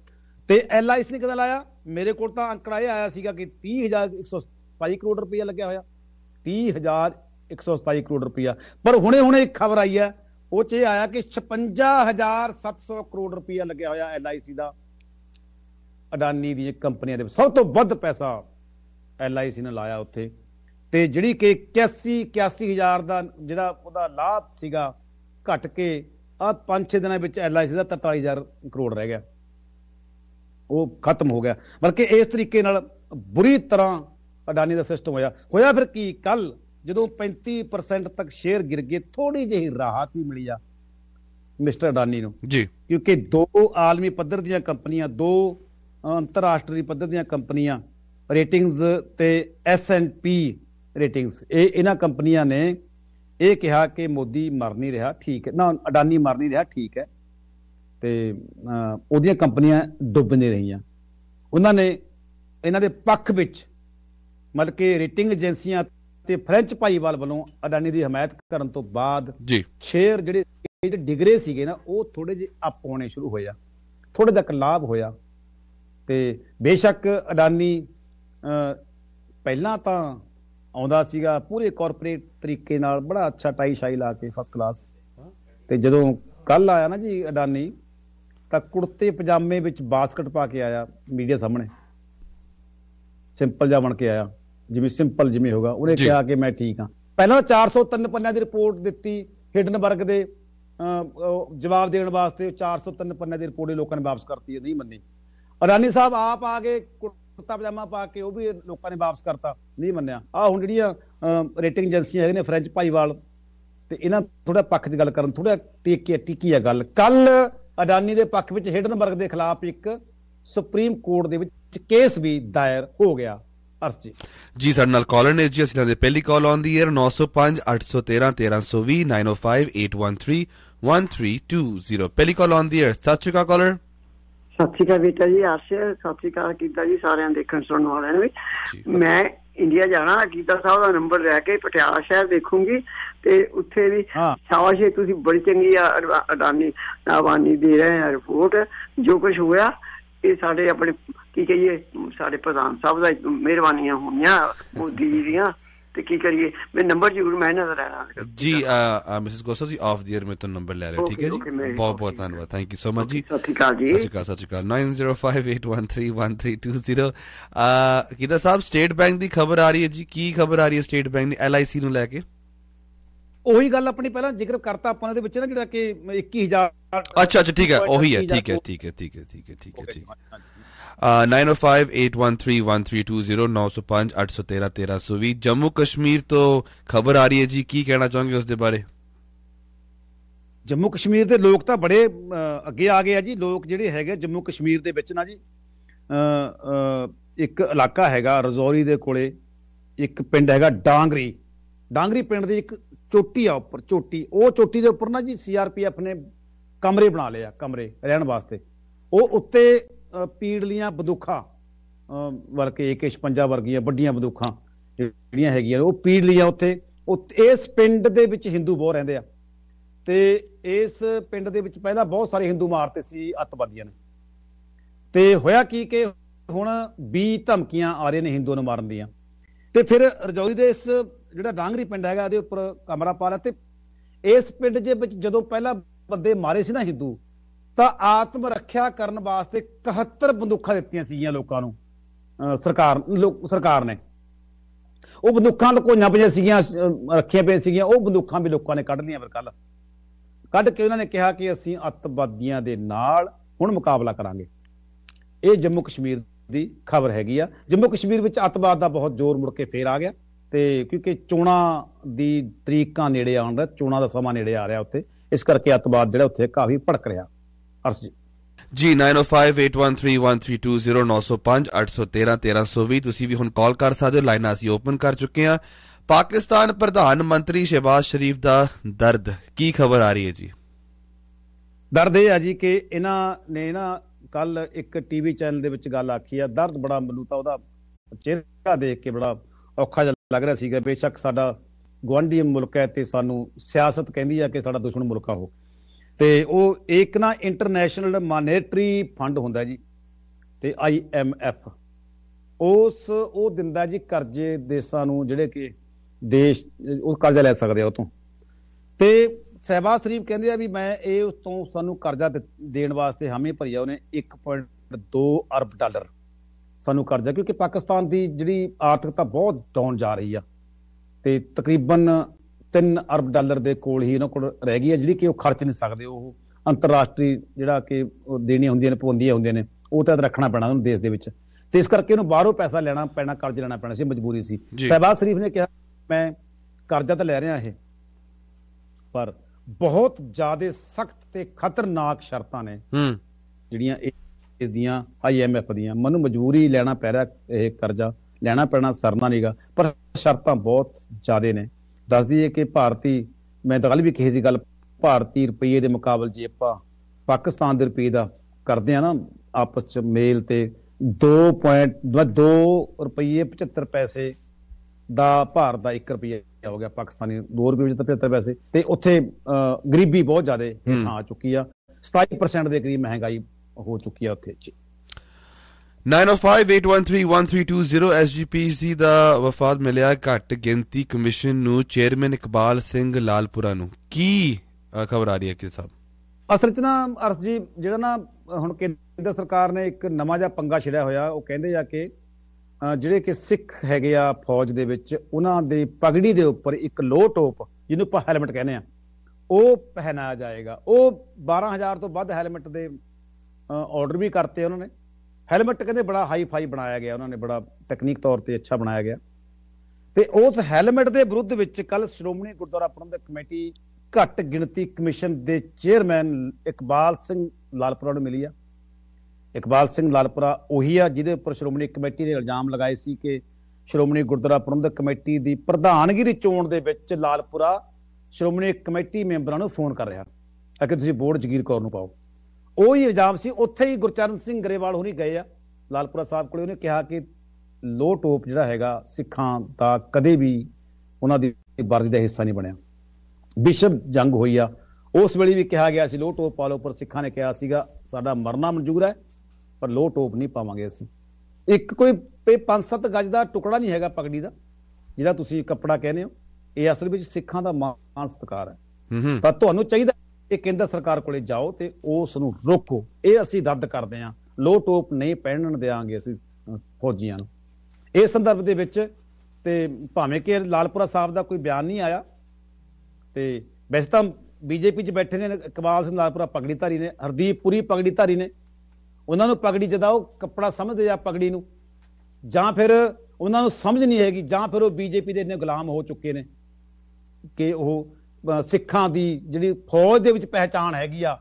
[SPEAKER 2] ਤੇ ਐਲਆਈਸੀ ਨੇ ਕਿਦਾਂ ਲਾਇਆ ਮੇਰੇ ਕੋਲ ਤਾਂ ਅੰਕੜਾ ਇਹ ਆਇਆ ਸੀਗਾ ਕਿ 30127 ਕਰੋੜ ਰੁਪਇਆ ਲੱਗਿਆ ਹੋਇਆ 30127 ਕਰੋੜ ਰੁਪਇਆ ਪਰ ਹੁਣੇ ਹੁਣੇ ਇੱਕ ਖਬਰ ਆਈ ਹੈ ਉਹ ਚ ਆਇਆ ਕਿ 56700 ਕਰੋੜ ਰੁਪਇਆ ਲੱਗਿਆ ਹੋਇਆ LIC ਦਾ ਅਡਾਨੀ ਦੀਆਂ ਕੰਪਨੀਆਂ ਦੇ ਸਭ ਤੋਂ ਵੱਧ ਪੈਸਾ LIC ਨੇ ਲਾਇਆ ਉੱਥੇ ਤੇ ਜਿਹੜੀ ਕਿ 81 81000 ਦਾ ਜਿਹੜਾ ਉਹਦਾ ਲਾਭ ਸੀਗਾ ਘਟ ਕੇ ਆ 5-6 ਦਿਨਾਂ ਵਿੱਚ LIC ਦਾ 43000 ਕਰੋੜ ਰਹਿ ਗਿਆ ਉਹ ਖਤਮ ਹੋ ਗਿਆ ਬਲਕਿ ਇਸ ਤਰੀਕੇ ਨਾਲ ਬੁਰੀ ਤਰ੍ਹਾਂ ਅਡਾਨੀ ਦਾ ਸਿਸਟਮ ਹੋਇਆ ਹੋਇਆ ਫਿਰ ਕੀ ਕੱਲ ਜਦੋਂ 35% ਤੱਕ ਸ਼ੇਅਰ ਗਿਰ ਗਏ ਥੋੜੀ ਜਿਹੀ ਰਾਹਤ ਵੀ ਮਿਲੀ ਆ ਮਿਸਟਰ ਅਡਾਨੀ ਨੂੰ ਜੀ ਕਿਉਂਕਿ ਦੋ ਆਲਮੀ ਪੱਧਰ ਦੀਆਂ ਕੰਪਨੀਆਂ ਦੋ ਅੰਤਰਰਾਸ਼ਟਰੀ ਪੱਧਰ ਦੀਆਂ ਕੰਪਨੀਆਂ ਰੇਟਿੰਗਸ ਤੇ ਐਸ ਐਂਡ ਪੀ ਰੇਟਿੰਗਸ ਇਹ ਇਹਨਾਂ ਕੰਪਨੀਆਂ ਨੇ ਇਹ ਕਿਹਾ ਕਿ ਮੋਦੀ ਮਰ ਨਹੀਂ ਰਿਹਾ ਠੀਕ ਹੈ ਨਾ ਅਡਾਨੀ ਮਰ ਨਹੀਂ ਰਿਹਾ ਠੀਕ ਹੈ ਤੇ ਉਹਦੀਆਂ ਕੰਪਨੀਆਂ ਡੁੱਬ ਨਹੀਂ ਰਹੀਆਂ ਉਹਨਾਂ ਨੇ ਇਹਨਾਂ ਦੇ ਪੱਖ ਵਿੱਚ ਮਤਲਬ ਕਿ ਰੇਟਿੰਗ ਏਜੰਸੀਆਂ ਤੇ ਫ੍ਰੈਂਚ ਭਾਈਵਾਲ ਵੱਲੋਂ ਅਡਾਨੀ ਦੀ ਹਮਾਇਤ ਕਰਨ ਤੋਂ ਬਾਅਦ ਜੀ ਸ਼ੇਅਰ ਜਿਹੜੇ ਜਿਹੜੇ ਡਿਗਰੇ ਸੀਗੇ ਨਾ ਉਹ ਥੋੜੇ ਜਿਹਾ ਅਪ ਹੋਣੇ ਸ਼ੁਰੂ ਹੋਇਆ ਥੋੜੇ ਤੱਕ ਲਾਭ ਹੋਇਆ ਤੇ ਬੇਸ਼ੱਕ ਅਡਾਨੀ ਪਹਿਲਾਂ ਤਾਂ ਆਉਂਦਾ ਸੀਗਾ ਪੂਰੇ ਕਾਰਪੋਰੇਟ ਤਰੀਕੇ ਨਾਲ ਬੜਾ ਅੱਛਾ ਟਾਈ ਸ਼ਾਈ ਲਾ ਕੇ ਫਸਟ ਕਲਾਸ ਤੇ ਜਦੋਂ ਕੱਲ ਆਇਆ ਨਾ ਜੀ ਅਡਾਨੀ ਤਾਂ ਕੁੜਤੇ ਪਜਾਮੇ ਵਿੱਚ ਬਾਸਕਟ ਪਾ ਕੇ ਆਇਆ ਮੀਡੀਆ ਸਾਹਮਣੇ ਸਿੰਪਲ ਜਿਹਾ ਬਣ ਕੇ ਆਇਆ ਜਿਵੇਂ ਸਿੰਪਲ ਜਿਵੇਂ ਹੋਗਾ ਉਹਨੇ ਕਿਹਾ ਕਿ ਮੈਂ ਠੀਕ ਹਾਂ ਪਹਿਲਾਂ 403 ਪੰਨਿਆਂ ਦੀ ਰਿਪੋਰਟ ਦਿੱਤੀ ਹਿਡਨਬਰਗ ਦੇ ਜਵਾਬ ਦੇਣ ਵਾਸਤੇ 403 ਪੰਨਿਆਂ ਦੀ ਰਿਪੋਰਟ ਲੋਕਾਂ ਨੇ ਵਾਪਸ ਕਰਤੀ ਇਹ ਨਹੀਂ ਮੰਨੀ ਅਰਾਨੀ ਸਾਹਿਬ ਆਪ ਆ ਕੇ ਕੁੜਤਾ ਪਜਾਮਾ ਪਾ ਕੇ ਉਹ ਵੀ ਲੋਕਾਂ ਨੇ ਵਾਪਸ ਕਰਤਾ ਨਹੀਂ ਮੰਨਿਆ ਆ ਹੁਣ ਜਿਹੜੀਆਂ ਰੇਟਿੰਗ ਏਜੰਸੀਆਂ ਹੈਗੀਆਂ ਨੇ ਫ੍ਰੈਂਚ ਭਾਈਵਾਲ ਤੇ ਇਹਨਾਂ ਥੋੜਾ ਪੱਖ 'ਚ ਗੱਲ ਕਰਨ ਥੋੜਾ ਟੇਕੀ ਟਿੱਕੀ ਆ ਗੱਲ ਕੱਲ ਅਡਾਨੀ ਦੇ ਪੱਖ ਵਿੱਚ ਹਿਡਨਬਰਗ ਦੇ ਖਿਲਾਫ ਇੱਕ ਸੁਪਰੀਮ ਕੋਰਟ ਦੇ ਵਿੱਚ ਕੇਸ ਵੀ ਦਾਇਰ ਹੋ ਗਿਆ ਅਰਸ਼ ਜੀ
[SPEAKER 1] ਜੀ ਸਾਡੇ ਨਾਲ ਕਾਲਰ ਨੇ ਜੀ ਅਸੀਂ ਦੇ ਪਹਿਲੀ ਕਾਲ ਆਨ ਦੀ 에ਅਰ 905 813 1320 905 813 1320 ਪਹਿਲੀ ਕਾਲ ਆਨ ਦੀ 에ਅਰ ਸਤਿ ਕਾਲਰ
[SPEAKER 3] ਸਤਿਕਾ ਬੇਟਾ ਜੀ ਆਸ਼ੇ ਸਤਿਕਾ ਸ਼੍ਰੀ ਕੀਤਾ ਜੀ ਸਾਰਿਆਂ ਦੇਖਣ ਸੁਣਨ ਵਾਲਿਆਂ ਨੂੰ ਮੈਂ ਇੰਡੀਆ ਜਾਣਾ ਅਕੀਦਾ ਸਾਹਿਬ ਦਾ ਨੰਬਰ ਲੈ ਕੇ ਪਟਿਆਲਾ ਸ਼ਹਿਰ ਦੇਖੂੰਗੀ ਤੇ ਉੱਥੇ ਵੀ ਸ਼ਾਬਾਸ਼ ਤੁਸੀਂ ਬੜੀ ਚੰਗੀ ਆ ਅਡਾਨੀ ਆਵਾਨੀ ਦੇ ਰਹੇ ਆ ਰਿਪੋਰਟ ਜੋ ਕੁਝ ਹੋਇਆ ਇਹ ਸਾਡੇ ਆਪਣੇ ਕੀ ਕਹੀਏ ਸਾਡੇ ਪ੍ਰਧਾਨ ਸਾਹਿਬ ਦਾ ਮਿਹਰਬਾਨੀਆਂ ਹੋਣੀਆਂ ਮੋਦੀ ਜੀ ਦੀਆਂ ਤੇ ਕੀ ਕਰੀਏ ਮੈਂ ਨੰਬਰ ਜ਼ਰੂਰ ਮੈਂ ਨਜ਼ਰ ਰਹਾ
[SPEAKER 1] ਜੀ ਮਿਸਿਸ ਗੋਸਾ ਜੀ ਆਫ ਦੀ 에ਅਰ ਮੈਂ ਤੁਹਾਨੂੰ ਨੰਬਰ ਲੈ ਰਿਹਾ ਠੀਕ ਹੈ ਜੀ ਬਹੁਤ ਬਹੁਤ ਧੰਨਵਾਦ ਥੈਂਕ ਯੂ ਸੋ ਮਚ ਜੀ ਸਤਿ ਸ਼੍ਰੀ ਅਕਾਲ ਜੀ ਸਤਿ ਸ਼੍ਰੀ ਅਕਾਲ 9058131320 ਆ ਕਿਦਾ ਸਾਹਿਬ ਸਟੇਟ ਬੈਂਕ ਦੀ ਖਬਰ ਆ ਰਹੀ ਹੈ ਜੀ ਕੀ ਖਬਰ ਆ ਰਹੀ ਹੈ ਸਟੇਟ ਬੈਂਕ ਦੀ ਐਲਆਈਸੀ ਨੂੰ ਲੈ ਕੇ
[SPEAKER 2] ਉਹੀ ਗੱਲ ਆਪਣੀ ਪਹਿਲਾਂ ਜ਼ਿਕਰ ਕਰਤਾ ਆਪਾਂ ਉਹਦੇ ਵਿੱਚ ਨਾ ਜਿਹੜਾ ਕਿ 21000 ਅੱਛਾ ਅੱਛਾ ਠੀਕ ਹੈ ਉਹੀ ਹੈ ਠੀਕ ਹੈ
[SPEAKER 1] ਠੀਕ ਹੈ ਠੀਕ ਹੈ ਠੀਕ ਹੈ ਠੀਕ ਹੈ ਠੀਕ ਹੈ 9058131320 ਜੰਮੂ ਕਸ਼ਮੀਰ ਤੋਂ ਖਬਰ ਆ ਰਹੀ ਹੈ ਜੀ ਕੀ ਕਹਿਣਾ ਚਾਹੋਗੇ ਉਸ ਦੇ ਬਾਰੇ
[SPEAKER 2] ਜੰਮੂ ਕਸ਼ਮੀਰ ਦੇ ਲੋਕ ਤਾਂ ਬੜੇ ਅੱਗੇ ਆ ਗਏ ਆ ਜੀ ਲੋਕ ਜਿਹੜੇ ਹੈਗੇ ਜੰਮੂ ਕਸ਼ਮੀਰ ਦੇ ਵਿੱਚ ਨਾ ਜੀ ਇੱਕ ਇਲਾਕਾ ਹੈਗਾ ਰਜ਼ੌਰੀ ਦੇ ਕੋਲੇ ਇੱਕ ਪਿੰਡ ਹੈਗਾ ਡਾਂਗਰੀ ਡਾਂਗਰੀ ਪਿੰਡ ਦੇ ਇੱਕ ਚੋਟੀ ਆ ਉੱਪਰ ਚੋਟੀ ਉਹ ਚੋਟੀ ਦੇ ਉੱਪਰ ਨਾ ਜੀ ਸੀਆਰਪੀਐਫ ਨੇ ਕਮਰੇ ਬਣਾ ਲਿਆ ਕਮਰੇ ਰਹਿਣ ਵਾਸਤੇ ਉਹ ਉੱਤੇ ਪੀੜਲੀਆਂ ਬੰਦੂਖਾਂ ਵਰਕੇ AK56 ਵਰਗੀਆਂ ਵੱਡੀਆਂ ਬੰਦੂਖਾਂ ਜਿਹੜੀਆਂ ਹੈਗੀਆਂ ਉਹ ਪੀੜਲੀਆਂ ਉੱਥੇ ਇਸ ਪਿੰਡ ਦੇ ਵਿੱਚ ਹਿੰਦੂ ਬਹੁਤ ਰਹਿੰਦੇ ਆ ਤੇ ਇਸ ਪਿੰਡ ਦੇ ਵਿੱਚ ਪਹਿਲਾਂ ਬਹੁਤ ਸਾਰੇ ਹਿੰਦੂ ਮਾਰਤੇ ਸੀ ਅੱਤਵਾਦੀਆਂ ਨੇ ਤੇ ਹੋਇਆ ਕੀ ਕਿ ਹੁਣ 20 ਧਮਕੀਆਂ ਆ ਰਹੇ ਨੇ ਹਿੰਦੂ ਨੂੰ ਮਾਰਨ ਦੀਆਂ ਤੇ ਫਿਰ ਰਜੌਰੀ ਦੇ ਇਸ ਜਿਹੜਾ ਡਾਂਗਰੀ ਪਿੰਡ ਹੈਗਾ ਇਹਦੇ ਉੱਪਰ ਕਮਰਾ ਪਾ ਲਿਆ ਤੇ ਇਸ ਪਿੰਡ ਦੇ ਵਿੱਚ ਜਦੋਂ ਪਹਿਲਾ ਬੰਦੇ ਮਾਰੇ ਸੀ ਨਾ ਹਿੰਦੂ ਤਾਂ ਆਤਮ ਰੱਖਿਆ ਕਰਨ ਵਾਸਤੇ 71 ਬੰਦੂਕਾਂ ਦਿੱਤੀਆਂ ਸੀਗੀਆਂ ਲੋਕਾਂ ਨੂੰ ਸਰਕਾਰ ਲੋਕ ਸਰਕਾਰ ਨੇ ਉਹ ਬੰਦੂਕਾਂ ਲਕੋਈਆਂ ਪਜੇ ਸੀਗੀਆਂ ਰੱਖੀਆਂ ਪਈਆਂ ਸੀਗੀਆਂ ਉਹ ਬੰਦੂਕਾਂ ਵੀ ਲੋਕਾਂ ਨੇ ਕੱਢ ਲਈਆਂ ਫਿਰ ਕੱਲ ਕੱਢ ਕੇ ਉਹਨਾਂ ਨੇ ਕਿਹਾ ਕਿ ਅਸੀਂ ਅੱਤਵਾਦੀਆਂ ਦੇ ਨਾਲ ਹੁਣ ਮੁਕਾਬਲਾ ਕਰਾਂਗੇ ਇਹ ਜੰਮੂ ਕਸ਼ਮੀਰ ਦੀ ਖਬਰ ਹੈਗੀ ਆ ਜੰਮੂ ਕਸ਼ਮੀਰ ਵਿੱਚ ਅੱਤਵਾਦ ਦਾ ਬਹੁਤ ਜ਼ੋਰ ਮੁੜ ਕੇ ਫੇਰ ਆ ਗਿਆ ਤੇ ਕਿਉਂਕਿ ਚੋਣਾ ਦੀ ਤਰੀਕਾਂ ਨੇੜੇ ਆਉਣ ਦਾ ਚੋਣਾ ਦਾ ਸਮਾਂ ਨੇੜੇ ਆ ਰਿਹਾ ਉੱਥੇ ਇਸ ਕਰਕੇ ਅਤਵਾਦ ਜਿਹੜਾ ਉੱਥੇ ਕਾਫੀ ਭੜਕ ਰਿਹਾ ਅਰਸ਼ ਜੀ ਜੀ
[SPEAKER 1] 9058131320 ਤੁਸੀਂ ਵੀ ਹੁਣ ਕਾਲ ਕਰ ਸਕਦੇ ਹੋ ਲਾਈਨਾਂ ਅਸੀਂ ਓਪਨ ਕਰ ਚੁੱਕੇ ਹਾਂ ਪਾਕਿਸਤਾਨ ਪ੍ਰਧਾਨ ਮੰਤਰੀ ਸ਼ਹਿਬਾਜ਼ ਸ਼ਰੀਫ ਦਾ ਦਰਦ ਕੀ ਖਬਰ ਆ ਰਹੀ ਹੈ ਜੀ
[SPEAKER 2] ਦਰਦ ਇਹ ਆ ਜੀ ਕਿ ਇਹਨਾਂ ਨੇ ਨਾ ਕੱਲ ਇੱਕ ਟੀਵੀ ਚੈਨਲ ਦੇ ਵਿੱਚ ਗੱਲ ਆਖੀ ਆ ਦਰਦ ਬੜਾ ਮਨੂਤਾ ਤਾਂ ਉਹਦਾ ਚਿਹਰਾ ਦੇਖ ਕੇ ਬੜਾ ਔਖਾ ਲੱਗ ਰਿਹਾ ਸੀਗਾ ਬੇਸ਼ੱਕ ਸਾਡਾ ਗਵਾਂਢੀ ਮੁਲਕ ਹੈ ਤੇ ਸਾਨੂੰ ਸਿਆਸਤ ਕਹਿੰਦੀ ਆ ਕਿ ਸਾਡਾ ਦੁਸ਼ਮਣ ਮੁਲਕ ਆ ਉਹ ਤੇ ਉਹ ਇੱਕ ਨਾ ਇੰਟਰਨੈਸ਼ਨਲ ਮਾਨੀਟਰੀ ਫੰਡ ਹੁੰਦਾ ਜੀ ਤੇ ਆਈਐਮਐਫ ਉਸ ਉਹ ਦਿੰਦਾ ਜੀ ਕਰਜ਼ੇ ਦੇਸ਼ਾਂ ਨੂੰ ਜਿਹੜੇ ਕਿ ਦੇਸ਼ ਉਹ ਕਰਜ਼ਾ ਲੈ ਸਕਦੇ ਆ ਉਹ ਤੋਂ ਤੇ ਸਹਿਬਾਜ਼ ਸ਼ਰੀਫ ਕਹਿੰਦੇ ਆ ਵੀ ਮੈਂ ਇਹ ਉਸ ਤੋਂ ਸਾਨੂੰ ਕਰਜ਼ਾ ਦੇਣ ਵਾਸਤੇ ਹਮੇ ਭਰੀਆ ਉਹਨੇ 1.2 ਅਰਬ ਡਾਲਰ ਸਾਨੂੰ ਕਰਜ਼ਾ ਕਿਉਂਕਿ ਪਾਕਿਸਤਾਨ ਦੀ ਜਿਹੜੀ ਆਰਥਿਕਤਾ ਬਹੁਤ ਡਾਊਨ ਜਾ ਰਹੀ ਆ ਤੇ ਤਕਰੀਬਨ 3 ਅਰਬ ਡਾਲਰ ਦੇ ਕੋਲ ਹੀ ਇਹਨਾਂ ਕੋਲ ਰਹਿ ਗਈ ਹੈ ਜਿਹੜੀ ਕਿ ਉਹ ਖਰਚ ਨਹੀਂ ਸਕਦੇ ਉਹ ਅੰਤਰਰਾਸ਼ਟਰੀ ਜਿਹੜਾ ਕਿ ਦੇਣੀਆਂ ਹੁੰਦੀਆਂ ਨੇ ਪਾਬੰਦੀਆਂ ਹੁੰਦੀਆਂ ਨੇ ਉਹ ਤਾਂ ਰੱਖਣਾ ਪੈਣਾ ਉਹਨੂੰ ਦੇਸ਼ ਦੇ ਵਿੱਚ ਤੇ ਇਸ ਕਰਕੇ ਉਹਨੂੰ ਬਾਹਰੋਂ ਪੈਸਾ ਲੈਣਾ ਪੈਣਾ ਕਰਜ਼ ਲੈਣਾ ਪੈਣਾ ਸੀ ਮਜਬੂਰੀ ਸੀ ਸਹਿਬਾਜ਼ ਸ਼ਰੀਫ ਨੇ ਕਿਹਾ ਮੈਂ ਕਰਜ਼ਾ ਤਾਂ ਲੈ ਰਿਹਾ ਇਹ ਪਰ ਬਹੁਤ ਜ਼ਿਆਦਾ ਸਖਤ ਤੇ ਖਤਰਨਾਕ ਸ਼ਰਤਾਂ ਨੇ ਜਿਹੜੀਆਂ ਇਹ ਇਸ ਦੀਆਂ ਆਈਐਮਐਫ ਦੀਆਂ ਮਨੂੰ ਮਜਬੂਰੀ ਲੈਣਾ ਪੈ ਰਿਹਾ ਇਹ ਕਰਜ਼ਾ ਲੈਣਾ ਪੈਣਾ ਸਰਨਾ ਨਹੀਂਗਾ ਪਰ ਸ਼ਰਤਾਂ ਬਹੁਤ ਜ਼ਿਆਦੇ ਨੇ ਦੱਸ ਦਈਏ ਕਿ ਭਾਰਤੀ ਮੈਂ ਤਾਂ ਗੱਲ ਵੀ ਕਹੀ ਸੀ ਗੱਲ ਭਾਰਤੀ ਰੁਪਏ ਦੇ ਮੁਕਾਬਲੇ ਜੇ ਆਪਾਂ ਪਾਕਿਸਤਾਨ ਦੇ ਰੁਪਏ ਦਾ ਕਰਦੇ ਆ ਨਾ ਆਪਸ ਚ ਮੇਲ ਤੇ 2.2 ਰੁਪਏ 75 ਪੈਸੇ ਦਾ ਭਾਰਤ ਦਾ 1 ਰੁਪਏ ਹੋ ਗਿਆ ਪਾਕਿਸਤਾਨੀ 2 ਰੁਪਏ 75 ਪੈਸੇ ਤੇ ਉੱਥੇ ਗਰੀਬੀ ਬਹੁਤ ਜ਼ਿਆਦੇ ਆ ਚੁੱਕੀ ਆ 27% ਦੇ ਕਰੀਬ ਮਹਿੰਗਾਈ ਹੋ ਚੁੱਕੀ ਆ ਉੱਥੇ ਜੀ 9058131320 SGPC
[SPEAKER 1] ਦਾ ਵਫਾਦ ਮਿਲਿਆ ਘੱਟ ਗਿਣਤੀ ਕਮਿਸ਼ਨ ਨੂੰ ਚੇਅਰਮੈਨ ਇਕਬਾਲ ਸਿੰਘ ਲਾਲਪੁਰਾ ਨੂੰ ਕੀ ਖਬਰ ਆ ਰਹੀ ਹੈ ਕਿ ਸਾਹਿਬ
[SPEAKER 2] ਅਸਲ ਚ ਨਾ ਅਰਥ ਜੀ ਜਿਹੜਾ ਨਾ ਹੁਣ ਕੇਂਦਰ ਸਰਕਾਰ ਨੇ ਇੱਕ ਨਵਾਂ ਜਿਹਾ ਪੰਗਾ ਛਿੜਿਆ ਹੋਇਆ ਉਹ ਕਹਿੰਦੇ ਆ ਕਿ ਜਿਹੜੇ ਕਿ ਸਿੱਖ ਹੈਗੇ ਆ ਫੌਜ ਦੇ ਵਿੱਚ ਉਹਨਾਂ ਦੇ ਪਗੜੀ ਦੇ ਉੱਪਰ ਇੱਕ ਲੋ ਟੋਪ ਜਿਹਨੂੰ ਆਪਾਂ ਹੈਲਮਟ ਕਹਿੰਦੇ ਆ ਉਹ ਪਹਿਨਾਇਆ ਜਾਏਗਾ ਉਹ 12000 ਤੋਂ ਵੱਧ ਹੈਲਮਟ ਦੇ ਆਰਡਰ ਵੀ ਕਰਤੇ ਉਹਨਾਂ ਨੇ ਹੈਲਮਟ ਕਹਿੰਦੇ ਬੜਾ ਹਾਈ ਫਾਈ ਬਣਾਇਆ ਗਿਆ ਉਹਨਾਂ ਨੇ ਬੜਾ ਟੈਕਨੀਕ ਤੌਰ ਤੇ ਅੱਛਾ ਬਣਾਇਆ ਗਿਆ ਤੇ ਉਸ ਹੈਲਮਟ ਦੇ ਵਿਰੁੱਧ ਵਿੱਚ ਕੱਲ ਸ਼੍ਰੋਮਣੀ ਗੁਰਦੁਆਰਾ ਪ੍ਰਬੰਧਕ ਕਮੇਟੀ ਘੱਟ ਗਿਣਤੀ ਕਮਿਸ਼ਨ ਦੇ ਚੇਅਰਮੈਨ ਇਕਬਾਲ ਸਿੰਘ ਲਾਲਪੁਰਾ ਨੂੰ ਮਿਲੀ ਆ ਇਕਬਾਲ ਸਿੰਘ ਲਾਲਪੁਰਾ ਉਹੀ ਆ ਜਿਹਦੇ ਉੱਪਰ ਸ਼੍ਰੋਮਣੀ ਕਮੇਟੀ ਨੇ ਇਲਜ਼ਾਮ ਲਗਾਏ ਸੀ ਕਿ ਸ਼੍ਰੋਮਣੀ ਗੁਰਦੁਆਰਾ ਪ੍ਰਬੰਧਕ ਕਮੇਟੀ ਦੀ ਪ੍ਰਧਾਨਗੀ ਦੀ ਚੋਣ ਦੇ ਵਿੱਚ ਲਾਲਪੁਰਾ ਸ਼੍ਰੋਮਣੀ ਕਮੇਟੀ ਮੈਂਬਰਾਂ ਨੂੰ ਫੋਨ ਕਰ ਰਿਹਾ ਕਿ ਤੁਸੀਂ ਬੋਰਡ ਜਗੀਰ ਕੌਰ ਨੂੰ ਪਾਓ ਉਹ ਇਲਜ਼ਾਮ ਸੀ ਉੱਥੇ ਹੀ ਗੁਰਚਰਨ ਸਿੰਘ ਗਰੇਵਾਲ ਹੋਣੀ ਗਏ ਆ ਲਾਲਪੁਰਾ ਸਾਹਿਬ ਕੋਲੇ ਉਹਨੇ ਕਿਹਾ ਕਿ ਲੋ ਟੋਪ ਜਿਹੜਾ ਹੈਗਾ ਸਿੱਖਾਂ ਦਾ ਕਦੇ ਵੀ ਉਹਨਾਂ ਦੀ ਵਰਦੀ ਦਾ ਹਿੱਸਾ ਨਹੀਂ ਬਣਿਆ ਵਿਸ਼ਵ ਜੰਗ ਹੋਈ ਆ ਉਸ ਵੇਲੇ ਵੀ ਕਿਹਾ ਗਿਆ ਸੀ ਲੋ ਟੋਪ ਪਾ ਲੋ ਪਰ ਸਿੱਖਾਂ ਨੇ ਕਿਹਾ ਸੀਗਾ ਸਾਡਾ ਮਰਨਾ ਮਨਜ਼ੂਰ ਹੈ ਪਰ ਲੋ ਟੋਪ ਨਹੀਂ ਪਾਵਾਂਗੇ ਅਸੀਂ ਇੱਕ ਕੋਈ 5-7 ਗੱਜ ਦਾ ਟੁਕੜਾ ਨਹੀਂ ਹੈਗਾ ਪਗੜੀ ਦਾ ਜਿਹੜਾ ਤੁਸੀਂ ਕੱਪੜਾ ਕਹਿੰਦੇ ਹੋ ਇਹ ਅਸਲ ਵਿੱਚ ਸਿੱਖਾਂ ਦਾ ਮਾਨ ਸਤਕਾਰ ਹੈ ਤਾਂ ਤੁਹਾਨੂੰ ਚਾਹੀਦਾ ਇਹ ਕੇਂਦਰ ਸਰਕਾਰ ਕੋਲੇ ਜਾਓ ਤੇ ਉਸ ਨੂੰ ਰੋਕੋ ਇਹ ਅਸੀਂ ਰੱਦ ਕਰਦੇ ਆ ਲੋ ਟੋਪ ਨਹੀਂ ਪਹਿਨਣ ਦੇਾਂਗੇ ਅਸੀਂ ਫੌਜੀਆਂ ਨੂੰ ਇਸ ਸੰਦਰਭ ਦੇ ਵਿੱਚ ਤੇ ਭਾਵੇਂ ਕਿ ਲਾਲਪੁਰਾ ਸਾਹਿਬ ਦਾ ਕੋਈ ਬਿਆਨ ਨਹੀਂ ਆਇਆ ਤੇ ਵੈਸੇ ਤਾਂ ਬੀਜੇਪੀ 'ਚ ਬੈਠੇ ਨੇ ਕਮਾਲ ਸਿੰਘ ਲਾਲਪੁਰਾ ਪਗੜੀ ਧਾਰੀ ਨੇ ਹਰਦੀਪ ਪੁਰੀ ਪਗੜੀ ਧਾਰੀ ਨੇ ਉਹਨਾਂ ਨੂੰ ਪਗੜੀ ਜਦਾ ਉਹ ਕੱਪੜਾ ਸਮਝਦੇ ਆ ਪਗੜੀ ਨੂੰ ਜਾਂ ਫਿਰ ਉਹਨਾਂ ਨੂੰ ਸਮਝ ਨਹੀਂ ਹੈਗੀ ਜਾਂ ਫਿਰ ਉਹ ਬੀਜੇਪੀ ਦੇ ਇੰਨੇ ਗੁਲਾਮ ਹੋ ਚੁੱਕੇ ਨੇ ਕਿ ਉਹ ਸਿੱਖਾਂ ਦੀ ਜਿਹੜੀ ਫੌਜ ਦੇ ਵਿੱਚ ਪਹਿਚਾਨ ਹੈਗੀ ਆ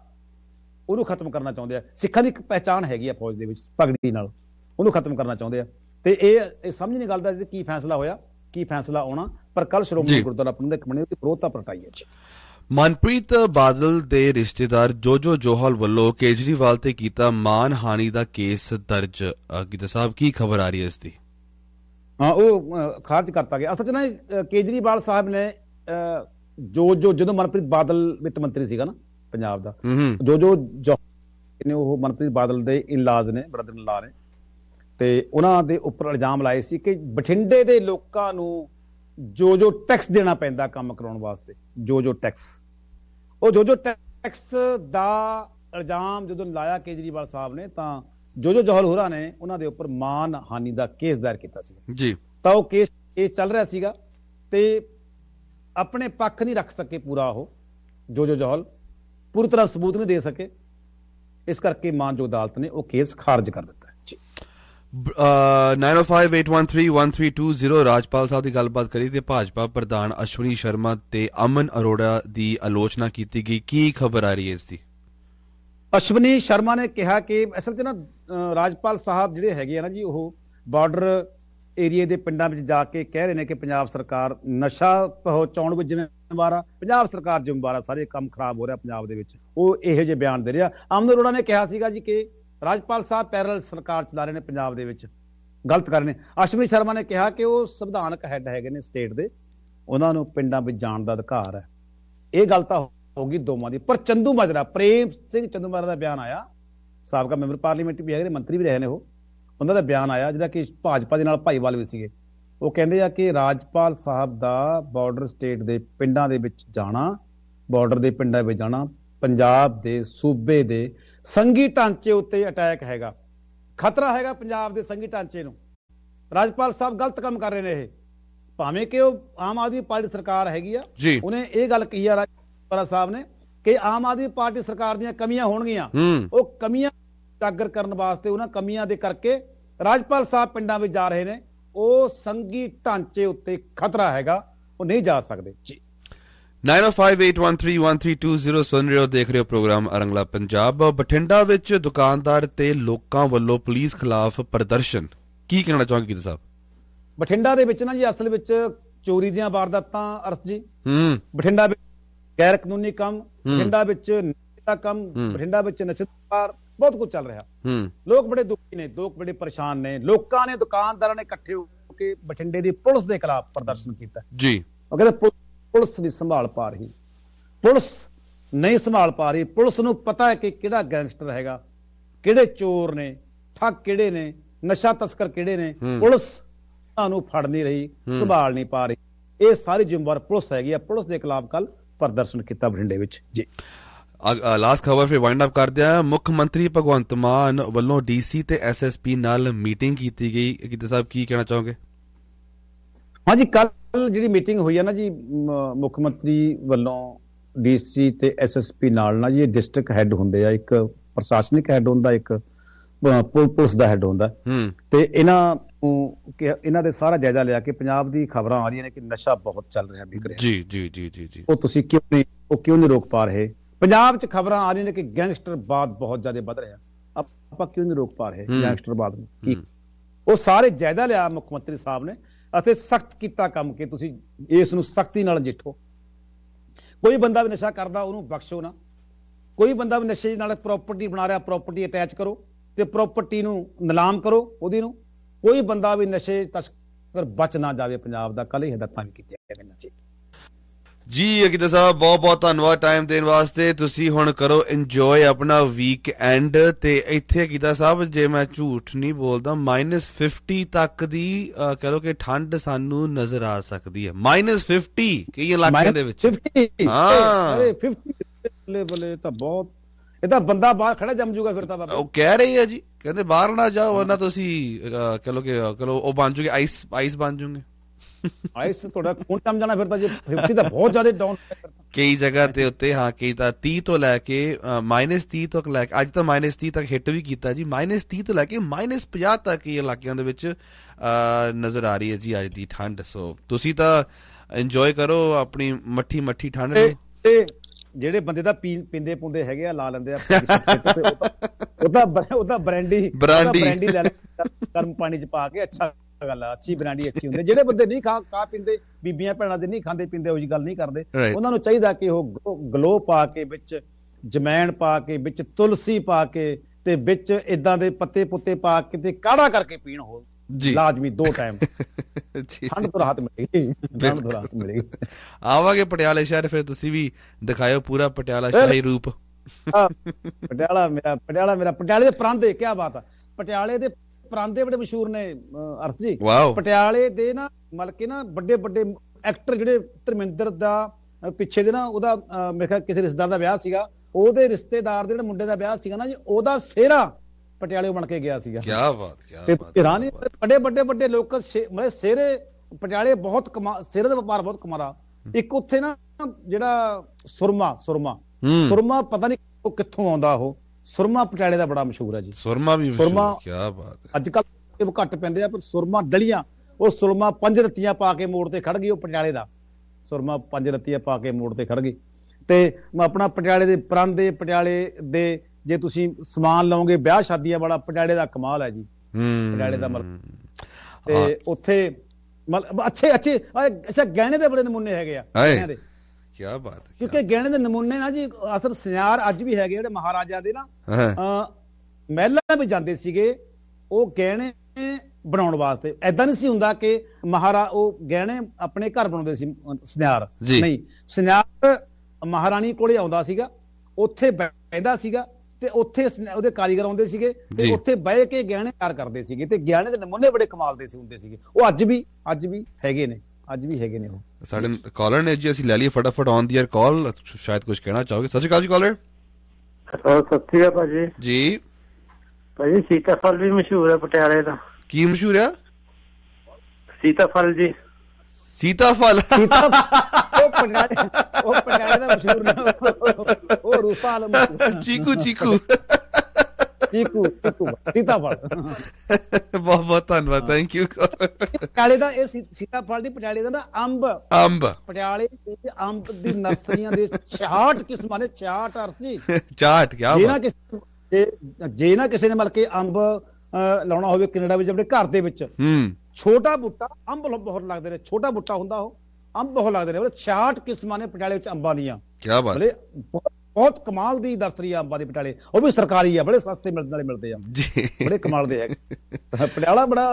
[SPEAKER 2] ਉਹਨੂੰ ਖਤਮ ਕਰਨਾ ਚਾਹੁੰਦੇ ਆ ਸਿੱਖਾਂ ਦੀ ਇੱਕ ਪਹਿਚਾਨ ਹੈਗੀ ਆ ਫੌਜ ਦੇ ਵਿੱਚ ਪਗੜੀ ਨਾਲ ਉਹਨੂੰ ਖਤਮ ਕਰਨਾ ਚਾਹੁੰਦੇ ਆ ਤੇ ਇਹ ਇਹ ਸਮਝ ਨਹੀਂ ਗੱਲ ਦਾ ਕੀ ਫੈਸਲਾ ਹੋਇਆ ਕੀ ਫੈਸਲਾ ਆਉਣਾ ਪਰ ਕੱਲ ਸ਼੍ਰੋਮਣੀ ਗੁਰਦੁਆਰਾ ਪ੍ਰਬੰਧਕ ਕਮੇਟੀ ਦੀ ਵਿਰੋਧਤਾ ਪ੍ਰਟਾਈ ਹੈ
[SPEAKER 1] ਮਨਪ੍ਰੀਤ ਬਾਦਲ ਦੇ ਰਿਸ਼ਤੇਦਾਰ ਜੋਜੋ ਜੋਹਲ ਵੱਲੋਂ ਕੇਜਰੀਵਾਲ ਤੇ ਕੀਤਾ ਮਾਨ ਹਾਨੀ ਦਾ ਕੇਸ ਦਰਜ ਕੀਤਾ ਸਾਹਿਬ ਕੀ ਖਬਰ ਆ ਰਹੀ ਹੈ ਇਸ ਦੀ
[SPEAKER 2] ਹਾਂ ਉਹ ਖਾਰਜ ਕਰਤਾ ਗਿਆ ਅਸਲ 'ਚ ਨਾ ਕੇਜਰੀਵਾਲ ਸਾਹਿਬ ਨੇ ਜੋ ਜੋ ਜਦੋਂ ਮਨਪ੍ਰੀਤ ਬਾਦਲ ਵਿੱਤ ਮੰਤਰੀ ਸੀਗਾ ਨਾ ਪੰਜਾਬ ਦਾ ਜੋ ਜੋ ਨੇ ਉਹ ਮਨਪ੍ਰੀਤ ਬਾਦਲ ਦੇ ਇਲਾਜ ਨੇ ਬ੍ਰਦਰ ਲਾ ਨੇ ਤੇ ਉਹਨਾਂ ਦੇ ਉੱਪਰ ਇਲਜ਼ਾਮ ਲਾਏ ਸੀ ਕਿ ਬਠਿੰਡੇ ਦੇ ਲੋਕਾਂ ਨੂੰ ਜੋ ਜੋ ਟੈਕਸ ਦੇਣਾ ਪੈਂਦਾ ਕੰਮ ਕਰਾਉਣ ਵਾਸਤੇ ਜੋ ਜੋ ਟੈਕਸ ਉਹ ਜੋ ਜੋ ਟੈਕਸ ਦਾ ਇਲਜ਼ਾਮ ਜਦੋਂ ਲਾਇਆ ਕੇਜਰੀਵਾਲ ਸਾਹਿਬ ਨੇ ਤਾਂ ਜੋ ਜੋ ਜਹਲ ਹੋਰਾ ਨੇ ਉਹਨਾਂ ਦੇ ਉੱਪਰ ਮਾਨ ਹਾਨੀ ਦਾ ਕੇਸ ਦਾਇਰ ਕੀਤਾ ਸੀ ਜੀ ਤਾਂ ਉਹ ਕੇਸ ਇਹ ਚੱਲ ਰਿਹਾ ਸੀਗਾ ਤੇ ਆਪਣੇ ਪੱਖ ਨਹੀਂ ਰੱਖ ਸਕੇ ਪੂਰਾ ਉਹ ਜੋ ਜੋ ਜਹਲ ਪੂਰੀ ਤਰ੍ਹਾਂ ਸਬੂਤ ਨਹੀਂ ਦੇ ਸਕੇ ਇਸ ਕਰਕੇ ਮਾਨਯੋਗ ਅਦਾਲਤ ਨੇ ਉਹ ਕੇਸ ਖਾਰਜ ਕਰ ਦਿੱਤਾ ਜੀ 9058131320
[SPEAKER 1] ਰਾਜਪਾਲ ਸਾਹਿਬ ਦੀ ਗੱਲਬਾਤ ਕਰੀ ਤੇ ਭਾਜਪਾ ਪ੍ਰਧਾਨ ਅਸ਼ਵਨੀ ਸ਼ਰਮਾ ਤੇ ਅਮਨ ਅਰੋੜਾ ਦੀ ਆਲੋਚਨਾ ਕੀਤੀ ਗਈ ਕੀ ਖਬਰ ਆ ਰਹੀ ਹੈ ਇਸ ਦੀ
[SPEAKER 2] ਅਸ਼ਵਨੀ ਸ਼ਰਮਾ ਨੇ ਕਿਹਾ ਕਿ ਅਸਲ ਤੇ ਨਾ ਰਾਜਪਾਲ ਸਾਹਿਬ ਜਿਹੜੇ ਹੈਗੇ ਆ ਨਾ ਜੀ ਉਹ ਬਾਰਡਰ ਏਰੀਏ ਦੇ ਪਿੰਡਾਂ ਵਿੱਚ ਜਾ ਕੇ ਕਹਿ ਰਹੇ ਨੇ ਕਿ ਪੰਜਾਬ ਸਰਕਾਰ ਨਸ਼ਾ ਪਹੁੰਚਾਉਣ ਵਿੱਚ ਜ਼ਿੰਮੇਵਾਰ ਆ ਪੰਜਾਬ ਸਰਕਾਰ ਜ਼ਿੰਮੇਵਾਰ ਆ ਸਾਰੇ ਕੰਮ ਖਰਾਬ ਹੋ ਰਿਹਾ ਪੰਜਾਬ ਦੇ ਵਿੱਚ ਉਹ ਇਹੋ ਜਿਹੇ ਬਿਆਨ ਦੇ ਰਿਹਾ ਅਮਨ ਅਰੋੜਾ ਨੇ ਕਿਹਾ ਸੀਗਾ ਜੀ ਕਿ ਰਾਜਪਾਲ ਸਾਹਿਬ ਪੈਰਲ ਸਰਕਾਰ ਚਲਾ ਰਹੇ ਨੇ ਪੰਜਾਬ ਦੇ ਵਿੱਚ ਗਲਤ ਕਰ ਰਹੇ ਨੇ ਅਸ਼ਮੀ ਸ਼ਰਮਾ ਨੇ ਕਿਹਾ ਕਿ ਉਹ ਸੰਵਿਧਾਨਕ ਹੈੱਡ ਹੈਗੇ ਨੇ ਸਟੇਟ ਦੇ ਉਹਨਾਂ ਨੂੰ ਪਿੰਡਾਂ ਵਿੱਚ ਜਾਣ ਦਾ ਅਧਿਕਾਰ ਹੈ ਇਹ ਗੱਲ ਤਾਂ ਹੋਗੀ ਦੋਵਾਂ ਦੀ ਪਰ ਚੰਦੂ ਮਾਜਰਾ ਪ੍ਰੇਮ ਸਿੰਘ ਚੰਦੂ ਮਾਜਰਾ ਦਾ ਬਿਆਨ ਆਇਆ ਸਾਬਕਾ ਮੈਂਬਰ ਪਾਰਲੀਮੈਂਟ ਵੀ ਹੈਗੇ ਨੇ ਮੰਤਰੀ ਵੀ ਰਹੇ ਨੇ ਉਹ ਉਹਨਾਂ ਦਾ ਬਿਆਨ ਆਇਆ ਜਿਹਦਾ ਕਿ ਭਾਜਪਾ ਦੇ ਨਾਲ ਭਾਈਵਾਲ ਵੀ ਸੀਗੇ ਉਹ ਕਹਿੰਦੇ ਆ ਕਿ ਰਾਜਪਾਲ ਸਾਹਿਬ ਦਾ ਬਾਰਡਰ ਸਟੇਟ ਦੇ ਪਿੰਡਾਂ ਦੇ ਵਿੱਚ ਜਾਣਾ ਬਾਰਡਰ ਦੇ ਪਿੰਡਾਂ ਵਿੱਚ ਜਾਣਾ ਪੰਜਾਬ ਦੇ ਸੂਬੇ ਦੇ ਸੰਗੀ ਢਾਂਚੇ ਉੱਤੇ ਅਟੈਕ ਹੈਗਾ ਖਤਰਾ ਹੈਗਾ ਪੰਜਾਬ ਦੇ ਸੰਗੀ ਢਾਂਚੇ ਨੂੰ ਰਾਜਪਾਲ ਸਾਹਿਬ ਗਲਤ ਕੰਮ ਕਰ ਰਹੇ ਨੇ ਇਹ ਭਾਵੇਂ ਕਿ ਉਹ ਆਮ ਆਦਮੀ ਪਾਰਟੀ ਸਰਕਾਰ ਹੈਗੀ ਆ ਉਹਨੇ ਇਹ ਗੱਲ ਕਹੀ ਆ ਰਾਜਪਾਲ ਸਾਹਿਬ ਨੇ ਕਿ ਆਮ ਆਦਮੀ ਪਾਰਟੀ ਸਰਕਾਰ ਦੀਆਂ ਕਮੀਆਂ ਹੋਣਗੀਆਂ ਉਹ ਕਮੀਆਂ ਉਜਾਗਰ ਕਰਨ ਵਾਸਤੇ ਉਹਨਾਂ ਕਮੀਆਂ ਦੇ ਕਰਕੇ ਰਾਜਪਾਲ ਸਾਹਿਬ ਪਿੰਡਾਂ ਵਿੱਚ ਜਾ ਰਹੇ ਨੇ ਉਹ ਸੰਗੀ ਢਾਂਚੇ ਉੱਤੇ ਖਤਰਾ ਹੈਗਾ ਉਹ ਨਹੀਂ ਜਾ ਸਕਦੇ ਜੀ
[SPEAKER 1] 9058131320 ਸੁਣ ਰਹੇ ਹੋ ਦੇਖ ਰਹੇ ਹੋ ਪ੍ਰੋਗਰਾਮ ਅਰੰਗਲਾ ਪੰਜਾਬ ਬਠਿੰਡਾ ਵਿੱਚ ਦੁਕਾਨਦਾਰ ਤੇ ਲੋਕਾਂ ਵੱਲੋਂ ਪੁਲਿਸ ਖਿਲਾਫ ਪ੍ਰਦਰਸ਼ਨ ਕੀ ਕਹਿਣਾ ਚਾਹੋਗੇ ਗੀਤ ਸਾਹਿਬ
[SPEAKER 2] ਬਠਿੰਡਾ ਦੇ ਵਿੱਚ ਨਾ ਜੀ ਅਸਲ ਵਿੱਚ ਚੋਰੀ ਦੀਆਂ ਵਾਰਦਾਤਾਂ ਅਰਸ ਜੀ ਹੂੰ ਬਠਿੰਡਾ ਵਿੱਚ ਗੈਰ ਕਾਨੂੰਨੀ ਕੰਮ ਬਠਿੰਡਾ ਵਿੱਚ ਨਸ਼ੇ ਦਾ ਕੰਮ ਬਠਿੰਡਾ ਵਿੱਚ ਨਸ਼ਾ ਬਹੁਤ ਕੁਝ ਚੱਲ ਰਿਹਾ ਲੋਕ ਬੜੇ ਦੁਖੀ ਨੇ ਲੋਕ ਬੜੇ ਪਰੇਸ਼ਾਨ ਨੇ ਲੋਕਾਂ ਨੇ ਦੁਕਾਨਦਾਰਾਂ ਨੇ ਇਕੱਠੇ ਹੋ ਕੇ ਬਠਿੰਡੇ ਦੀ ਪੁਲਿਸ ਦੇ ਖਿਲਾਫ ਪ੍ਰਦਰਸ਼ਨ ਕੀਤਾ ਜੀ ਉਹ ਕਹਿੰਦੇ ਪੁਲਿਸ ਨਹੀਂ ਸੰਭਾਲ ਪਾ ਰਹੀ ਪੁਲਿਸ ਨਹੀਂ ਸੰਭਾਲ ਪਾ ਰਹੀ ਪੁਲਿਸ ਨੂੰ ਪਤਾ ਹੈ ਕਿ ਕਿਹੜਾ ਗੈਂਗਸਟਰ ਹੈਗਾ ਕਿਹੜੇ ਚੋਰ ਨੇ ਠੱਗ ਕਿਹੜੇ ਨੇ ਨਸ਼ਾ ਤਸਕਰ ਕਿਹੜੇ ਨੇ ਪੁਲਿਸ ਨੂੰ ਫੜ ਨਹੀਂ ਰਹੀ ਸੰਭਾਲ ਨਹੀਂ ਪਾ ਰਹੀ ਇਹ ਸਾਰੀ ਜ਼ਿੰਮੇਵਾਰ ਪੁਲਿਸ ਹੈਗੀ ਆ ਪੁਲਿਸ ਦੇ ਖਿਲਾਫ ਕੱਲ ਪ੍ਰਦਰਸ਼ਨ ਕੀਤਾ ਬਠਿੰਡੇ ਵਿੱਚ ਜੀ ਲਾਸਟ ਖਬਰ ਫਿਰ ਵਾਈਂਡ ਅਪ ਕਰਦੇ ਆ ਮੁੱਖ ਮੰਤਰੀ ਭਗਵੰਤ ਮਾਨ
[SPEAKER 1] ਵੱਲੋਂ ਡੀਸੀ ਤੇ ਐਸਐਸਪੀ ਨਾਲ ਮੀਟਿੰਗ ਕੀਤੀ ਗਈ ਕਿਤੇ ਸਾਹਿਬ ਕੀ ਕਹਿਣਾ ਚਾਹੋਗੇ
[SPEAKER 2] ਹਾਂਜੀ ਕੱਲ ਜਿਹੜੀ ਮੀਟਿੰਗ ਹੋਈ ਆ ਨਾ ਜੀ ਮੁੱਖ ਮੰਤਰੀ ਵੱਲੋਂ ਡੀਸੀ ਤੇ ਐਸਐਸਪੀ ਨਾਲ ਨਾ ਜੀ ਡਿਸਟ੍ਰਿਕਟ ਹੈੱਡ ਹੁੰਦੇ ਆ ਇੱਕ ਪ੍ਰਸ਼ਾਸਨਿਕ ਹੈੱਡ ਹੁੰਦਾ ਇੱਕ ਪੁਲਿਸ ਦਾ ਹੈੱਡ ਹੁੰਦਾ ਤੇ ਇਹਨਾਂ ਇਹਨਾਂ ਦੇ ਸਾਰਾ ਜਾਇਜ਼ਾ ਲਿਆ ਕਿ ਪੰਜਾਬ ਦੀ ਖਬਰਾਂ ਆ ਰਹੀਆਂ ਨੇ ਕਿ ਨਸ਼ਾ ਬਹੁਤ ਚੱਲ ਰਿਹਾ ਵਿਕ ਰਿਹਾ
[SPEAKER 1] ਜੀ ਜੀ ਜੀ ਜੀ ਜੀ
[SPEAKER 2] ਉਹ ਤੁਸੀਂ ਕਿਉਂ ਨਹੀਂ ਉਹ ਕਿਉਂ ਨਹੀਂ ਰੋਕ ਪਾ ਰਹੇ ਪੰਜਾਬ 'ਚ ਖਬਰਾਂ ਆ ਰਹੀਆਂ ਨੇ ਕਿ ਗੈਂਗਸਟਰਵਾਦ ਬਹੁਤ ਜ਼ਿਆਦਾ ਵੱਧ ਰਿਹਾ ਆਪਾਂ ਕਿਉਂ ਨਹੀਂ ਰੋਕ ਪਾ ਰਹੇ ਗੈਂਗਸਟਰਵਾਦ ਨੂੰ ਕੀ ਉਹ ਸਾਰੇ ਜਾਇਦਾ ਲਿਆ ਮੁੱਖ ਮੰਤਰੀ ਸਾਹਿਬ ਨੇ ਅਤੇ ਸਖਤ ਕੀਤਾ ਕੰਮ ਕਿ ਤੁਸੀਂ ਇਸ ਨੂੰ ਸਖਤੀ ਨਾਲ ਜਿੱਠੋ ਕੋਈ ਬੰਦਾ ਵੀ ਨਸ਼ਾ ਕਰਦਾ ਉਹਨੂੰ ਬਖਸ਼ੋ ਨਾ ਕੋਈ ਬੰਦਾ ਵੀ ਨਸ਼ੇ ਨਾਲ ਪ੍ਰਾਪਰਟੀ ਬਣਾ ਰਿਹਾ ਪ੍ਰਾਪਰਟੀ ਅਟੈਚ ਕਰੋ ਤੇ ਪ੍ਰਾਪਰਟੀ ਨੂੰ ਨਿਲਾਮ ਕਰੋ ਉਹਦੀ ਨੂੰ ਕੋਈ ਬੰਦਾ ਵੀ ਨਸ਼ੇ ਤਸਕਰ ਬਚ ਨਾ ਜਾਵੇ ਪੰਜਾਬ ਦਾ ਕੱਲ ਹੀ ਹਦਾਇਤਾਂ ਕੀਤੀਆਂ ਗਈਆਂ ਨੇ
[SPEAKER 1] ਜੀ ਅਕੀਦਾ ਸਾਹਿਬ ਬਹੁਤ ਬਹੁਤ ਧੰਨਵਾਦ ਟਾਈਮ ਦੇਣ ਵਾਸਤੇ ਤੁਸੀਂ ਹੁਣ ਕਰੋ ਇੰਜੋਏ ਆਪਣਾ ਵੀਕ ਐਂਡ ਤੇ ਇੱਥੇ ਅਕੀਦਾ ਸਾਹਿਬ ਜੇ ਮੈਂ ਝੂਠ ਨਹੀਂ ਬੋਲਦਾ -50 ਤੱਕ ਦੀ ਕਹ ਲੋ ਕਿ ਠੰਡ ਸਾਨੂੰ ਨਜ਼ਰ ਆ ਸਕਦੀ ਹੈ -50 ਕਈ ਇਲਾਕਿਆਂ ਦੇ ਵਿੱਚ ਹਾਂ ਅਰੇ
[SPEAKER 2] 50 ਬਲੇ ਬਲੇ ਤਾਂ ਬਹੁਤ ਇਹਦਾ ਬੰਦਾ ਬਾਹਰ ਖੜਾ ਜੰਮ ਜੂਗਾ ਫਿਰ ਤਾਂ ਬਾਬਾ ਉਹ
[SPEAKER 1] ਕਹਿ ਰਹੀ ਹੈ ਜੀ ਕਹਿੰਦੇ ਬਾਹਰ ਨਾ ਜਾਓ ਨਾ ਤੁਸੀਂ ਕਹ ਲੋ ਕਿ ਕਹ ਲੋ ਉਹ ਬਣ ਜੂਗੇ ਆਈਸ ਆਈਸ ਬਣ
[SPEAKER 2] ਜੂਗੇ ਆਇਸ ਤੁਹਾਡਾ ਕੌਣ ਕੰਮ ਜਾਣਾ ਫਿਰ ਤਾਂ ਜੇ 50 ਤਾਂ ਬਹੁਤ ਜ਼ਿਆਦਾ ਡਾਊਨ
[SPEAKER 1] ਕਈ ਜਗ੍ਹਾ ਤੇ ਉੱਤੇ ਹਾਂ ਕਈ ਤਾਂ 30 ਤੋਂ ਲੈ ਕੇ -30 ਤੱਕ ਲੈ ਕੇ ਅੱਜ ਤਾਂ -30 ਤੱਕ ਹਿੱਟ ਵੀ ਕੀਤਾ ਜੀ -30 ਤੋਂ ਲੈ ਕੇ -50 ਤੱਕ ਇਹ ਇਲਾਕਿਆਂ ਦੇ ਵਿੱਚ ਨਜ਼ਰ ਆ ਰਹੀ ਹੈ ਜੀ ਅੱਜ ਦੀ ਠੰਡ ਸੋ ਤੁਸੀਂ ਤਾਂ ਇੰਜੋਏ ਕਰੋ ਆਪਣੀ ਮੱਠੀ ਮੱਠੀ ਠੰਡ ਨੂੰ
[SPEAKER 2] ਤੇ ਜਿਹੜੇ ਬੰਦੇ ਦਾ ਪਿੰਦੇ ਪੁੰਦੇ ਹੈਗੇ ਆ ਲਾ ਲੈਂਦੇ ਆ ਉਹਦਾ ਉਹਦਾ ਬ੍ਰਾਂਡੀ ਬ੍ਰਾਂਡੀ ਲੈ ਕਰਮ ਪਾਣੀ ਚ ਪਾ ਕੇ ਅੱਛਾ ਗੱਲ ਆ ਅੱਛੀ ਬ੍ਰਾਂਡੀ ਅੱਛੀ ਹੁੰਦੀ ਜਿਹੜੇ ਬੰਦੇ ਨਹੀਂ ਖਾ ਕਾ ਪਿੰਦੇ ਬੀਬੀਆਂ ਭੈਣਾਂ ਦੇ ਨਹੀਂ ਖਾਂਦੇ ਪਿੰਦੇ ਉਹ ਜੀ ਗੱਲ ਨਹੀਂ ਕਰਦੇ ਉਹਨਾਂ ਨੂੰ ਚਾਹੀਦਾ ਕਿ ਉਹ ਗਲੋ ਪਾ ਕੇ ਵਿੱਚ ਜਮੈਣ ਪਾ ਕੇ ਵਿੱਚ ਤੁਲਸੀ ਪਾ ਕੇ ਤੇ ਵਿੱਚ ਇਦਾਂ ਦੇ ਪੱਤੇ ਪੁੱਤੇ ਪਾ ਕੇ ਤੇ ਕਾੜਾ ਕਰਕੇ ਪੀਣ ਹੋ ਜੀ ਲਾਜ਼ਮੀ ਦੋ ਟਾਈਮ [LAUGHS] ਜੀ ਠੰਡ ਤੋਂ ਰਾਤ ਮਿਲੇਗੀ ਠੰਡ ਤੋਂ ਰਾਤ ਮਿਲੇਗੀ ਆਵਾਂਗੇ ਪਟਿਆਲੇ ਸ਼ਹਿਰ ਫਿਰ ਤੁਸੀਂ ਵੀ
[SPEAKER 1] ਦਿਖਾਇਓ ਪੂਰਾ ਪਟਿਆਲਾ ਸ਼ਾਹੀ ਰੂਪ
[SPEAKER 2] ਪਟਿਆਲਾ ਮੇਰਾ ਪਟਿਆਲਾ ਮੇਰਾ ਪਟਿਆਲੇ ਦੇ ਪ੍ਰਾਂਦੇ ਕੀ ਬਾਤ ਆ ਪਟਿਆਲੇ ਦੇ ਪਰਾਂਦੇ ਬੜੇ ਮਸ਼ਹੂਰ ਨੇ ਅਰਥ ਜੀ ਪਟਿਆਲੇ ਦੇ ਨਾ ਮਲਕੇ ਨਾ ਵੱਡੇ ਵੱਡੇ ਐਕਟਰ ਜਿਹੜੇ ਧਰਮਿੰਦਰ ਦਾ ਪਿੱਛੇ ਦੇ ਨਾ ਉਹਦਾ ਮੇਰੇ ਖਿਆਲ ਕਿਸੇ ਰਿਸ਼ਤੇਦਾਰ ਦਾ ਵਿਆਹ ਸੀਗਾ ਉਹਦੇ ਰਿਸ਼ਤੇਦਾਰ ਦੇ ਜਿਹੜੇ ਮੁੰਡੇ ਦਾ ਵਿਆਹ ਸੀਗਾ ਨਾ ਜੀ ਉਹਦਾ ਸਿਹਰਾ ਪਟਿਆਲੇ ਬਣ ਕੇ ਗਿਆ ਸੀਗਾ ਕੀ ਬਾਤ ਕੀ ਬਾਤ ਦੇ ਵੱਡੇ ਵੱਡੇ ਵੱਡੇ ਲੋਕ ਮਲੇ ਸਿਹਰੇ ਪਟਿਆਲੇ ਬਹੁਤ ਕਮਾ ਸਿਹਰੇ ਦਾ ਵਪਾਰ ਬਹੁਤ ਕਮਾਰਾ ਇੱਕ ਉੱਥੇ ਨਾ ਜਿਹੜਾ ਸੁਰਮਾ ਸੁਰਮਾ ਸੁਰਮਾ ਪਤਾ ਨਹੀਂ ਉਹ ਕਿੱਥੋਂ ਆਉਂਦਾ ਉਹ ਸੁਰਮਾ ਪਟਿਆਲੇ ਦਾ ਬੜਾ ਮਸ਼ਹੂਰ ਹੈ ਜੀ ਸੁਰਮਾ ਵੀ ਸੁਰਮਾ ਕੀ ਬਾਤ ਹੈ ਅੱਜ ਕੱਲ ਇਹ ਘੱਟ ਪੈਂਦੇ ਆ ਪਰ ਸੁਰਮਾ ਡਲੀਆਂ ਉਹ ਸੁਰਮਾ ਪੰਜ ਰਤੀਆਂ ਪਾ ਕੇ ਮੋੜ ਤੇ ਖੜ ਗਈ ਉਹ ਪਟਿਆਲੇ ਦਾ ਸੁਰਮਾ ਪੰਜ ਰਤੀਆਂ ਪਾ ਕੇ ਮੋੜ ਤੇ ਖੜ ਗਈ ਤੇ ਮੈਂ ਆਪਣਾ ਪਟਿਆਲੇ ਦੇ ਪਰਾਂਦੇ ਪਟਿਆਲੇ ਦੇ ਜੇ ਤੁਸੀਂ ਸਮਾਨ ਲਾਓਗੇ ਵਿਆਹ ਸ਼ਾਦੀਆਂ ਵਾਲਾ ਪਟਿਆਲੇ ਦਾ ਕਮਾਲ ਹੈ ਜੀ ਹੂੰ ਪਟਿਆਲੇ ਦਾ ਮਤਲਬ ਤੇ ਉੱਥੇ ਮਤਲਬ ਅੱਛੇ ਅੱਛੇ ਅੱਛਾ ਗਹਿਣੇ ਦੇ ਬੜੇ ਨਮੂਨੇ ਹੈਗੇ ਆ ਗਹਿਣਿਆਂ ਦੇ ਕੀ ਬਾਤ ਹੈ ਕਿਉਂਕਿ ਗਹਿਣੇ ਦੇ ਨਮੂਨੇ ਨਾ ਜੀ ਅਸਰ ਸਿਆਰ ਅੱਜ ਵੀ ਹੈਗੇ ਜਿਹੜੇ ਮਹਾਰਾਜਾ ਦੇ ਨਾ ਮਹਿਲਾਂ ਵੀ ਜਾਂਦੇ ਸੀਗੇ ਉਹ ਗਹਿਣੇ ਬਣਾਉਣ ਵਾਸਤੇ ਐਦਾਂ ਨਹੀਂ ਸੀ ਹੁੰਦਾ ਕਿ ਮਹਾਰਾ ਉਹ ਗਹਿਣੇ ਆਪਣੇ ਘਰ ਬਣਾਉਂਦੇ ਸੀ ਸਿਆਰ ਨਹੀਂ ਸਿਆਰ ਮਹਾਰਾਣੀ ਕੋਲੇ ਆਉਂਦਾ ਸੀਗਾ ਉੱਥੇ ਬੈਠਦਾ ਸੀਗਾ ਤੇ ਉੱਥੇ ਉਹਦੇ ਕਾਰੀਗਰ ਆਉਂਦੇ ਸੀਗੇ ਤੇ ਉੱਥੇ ਬਹਿ ਕੇ ਗਹਿਣੇ ਤਿਆਰ ਕਰਦੇ ਸੀਗੇ ਤੇ ਗਹਿਣੇ ਦੇ ਨਮੂਨੇ ਬੜੇ ਕਮਾਲ ਦੇ ਸੀ ਹੁੰਦੇ ਸੀਗੇ ਉਹ ਅੱਜ ਵੀ ਅੱਜ ਵੀ ਹੈਗੇ ਨੇ ਅੱਜ ਵੀ ਹੈਗੇ ਨੇ ਉਹ
[SPEAKER 1] ਸਾਡੇ ਕਾਲਰ ਨੇ ਜੀ ਅਸੀਂ ਲੈ ਲਈ ਫਟਾਫਟ ਔਨ ਦੀ ਕਾਲ ਸ਼ਾਇਦ ਕੁਝ ਕਹਿਣਾ ਚਾਹੋਗੇ ਸਤਿ ਸ਼੍ਰੀ ਅਕਾਲ ਜੀ ਕਾਲਰ ਸਤਿ ਸ਼੍ਰੀ ਅਕਾਲ ਭਾਜੀ ਜੀ
[SPEAKER 3] ਭਾਜੀ ਸੀਤਾਫਲ ਵੀ ਮਸ਼ਹੂਰ ਹੈ ਪਟਿਆਲੇ ਦਾ ਕੀ ਮਸ਼ਹੂਰ ਹੈ ਸੀਤਾਫਲ ਜੀ ਸੀਤਾਫਲ ਉਹ ਪਟਿਆਲੇ ਉਹ ਪਟਿਆਲੇ ਦਾ ਮਸ਼ਹੂਰ
[SPEAKER 1] ਨਾ ਉਹ ਰੂਪਾਲ ਚੀਕੂ ਚੀਕੂ ਚੀਕੂ ਸੀਤਾ ਫਲ ਬਹੁਤ ਬਹੁਤ ਧੰਨਵਾਦ ਥੈਂਕ ਯੂ
[SPEAKER 2] ਪਟਿਆਲੇ ਦਾ ਇਹ ਫਲ ਦੀ ਪਟਿਆਲੇ ਦਾ ਨਾ ਅੰਬ ਅੰਬ ਪਟਿਆਲੇ ਦੇ ਅੰਬ ਦੀ ਨਸਲੀਆਂ ਦੇ 66 ਕਿਸਮਾਂ ਨੇ 66 ਅਰਸ ਜੀ 66 ਕੀ ਬਾਤ ਜੇ ਨਾ ਕਿਸੇ ਜੇ ਨਾ ਕਿਸੇ ਨੇ ਮਤਲਬ ਕਿ ਅੰਬ ਲਾਉਣਾ ਹੋਵੇ ਕੈਨੇਡਾ ਵਿੱਚ ਆਪਣੇ ਘਰ ਦੇ ਵਿੱਚ ਹੂੰ ਛੋਟਾ ਬੂਟਾ ਅੰਬ ਬਹੁਤ ਲੱਗਦੇ ਨੇ ਛੋਟਾ ਬੂਟਾ ਹੁੰਦਾ ਉਹ ਅੰਬ ਬਹੁਤ ਲੱਗਦੇ ਨੇ ਮਤਲਬ 66 ਕਿਸਮਾਂ ਨੇ ਪਟਿਆਲੇ ਵਿੱਚ ਅੰਬਾਂ ਦੀਆਂ ਕੀ ਬਾਤ ਬਹੁਤ ਬਹੁਤ ਕਮਾਲ ਦੀ ਦਰਸਰੀ ਆ ਅੰਬਾ ਦੇ ਪਟਿਆਲੇ ਉਹ ਵੀ ਸਰਕਾਰੀ ਆ ਬੜੇ ਸਸਤੇ ਮਿਲਣ ਵਾਲੇ ਮਿਲਦੇ ਆ ਬੜੇ ਕਮਾਲ ਦੇ ਹੈਗੇ ਪਟਿਆਲਾ ਬੜਾ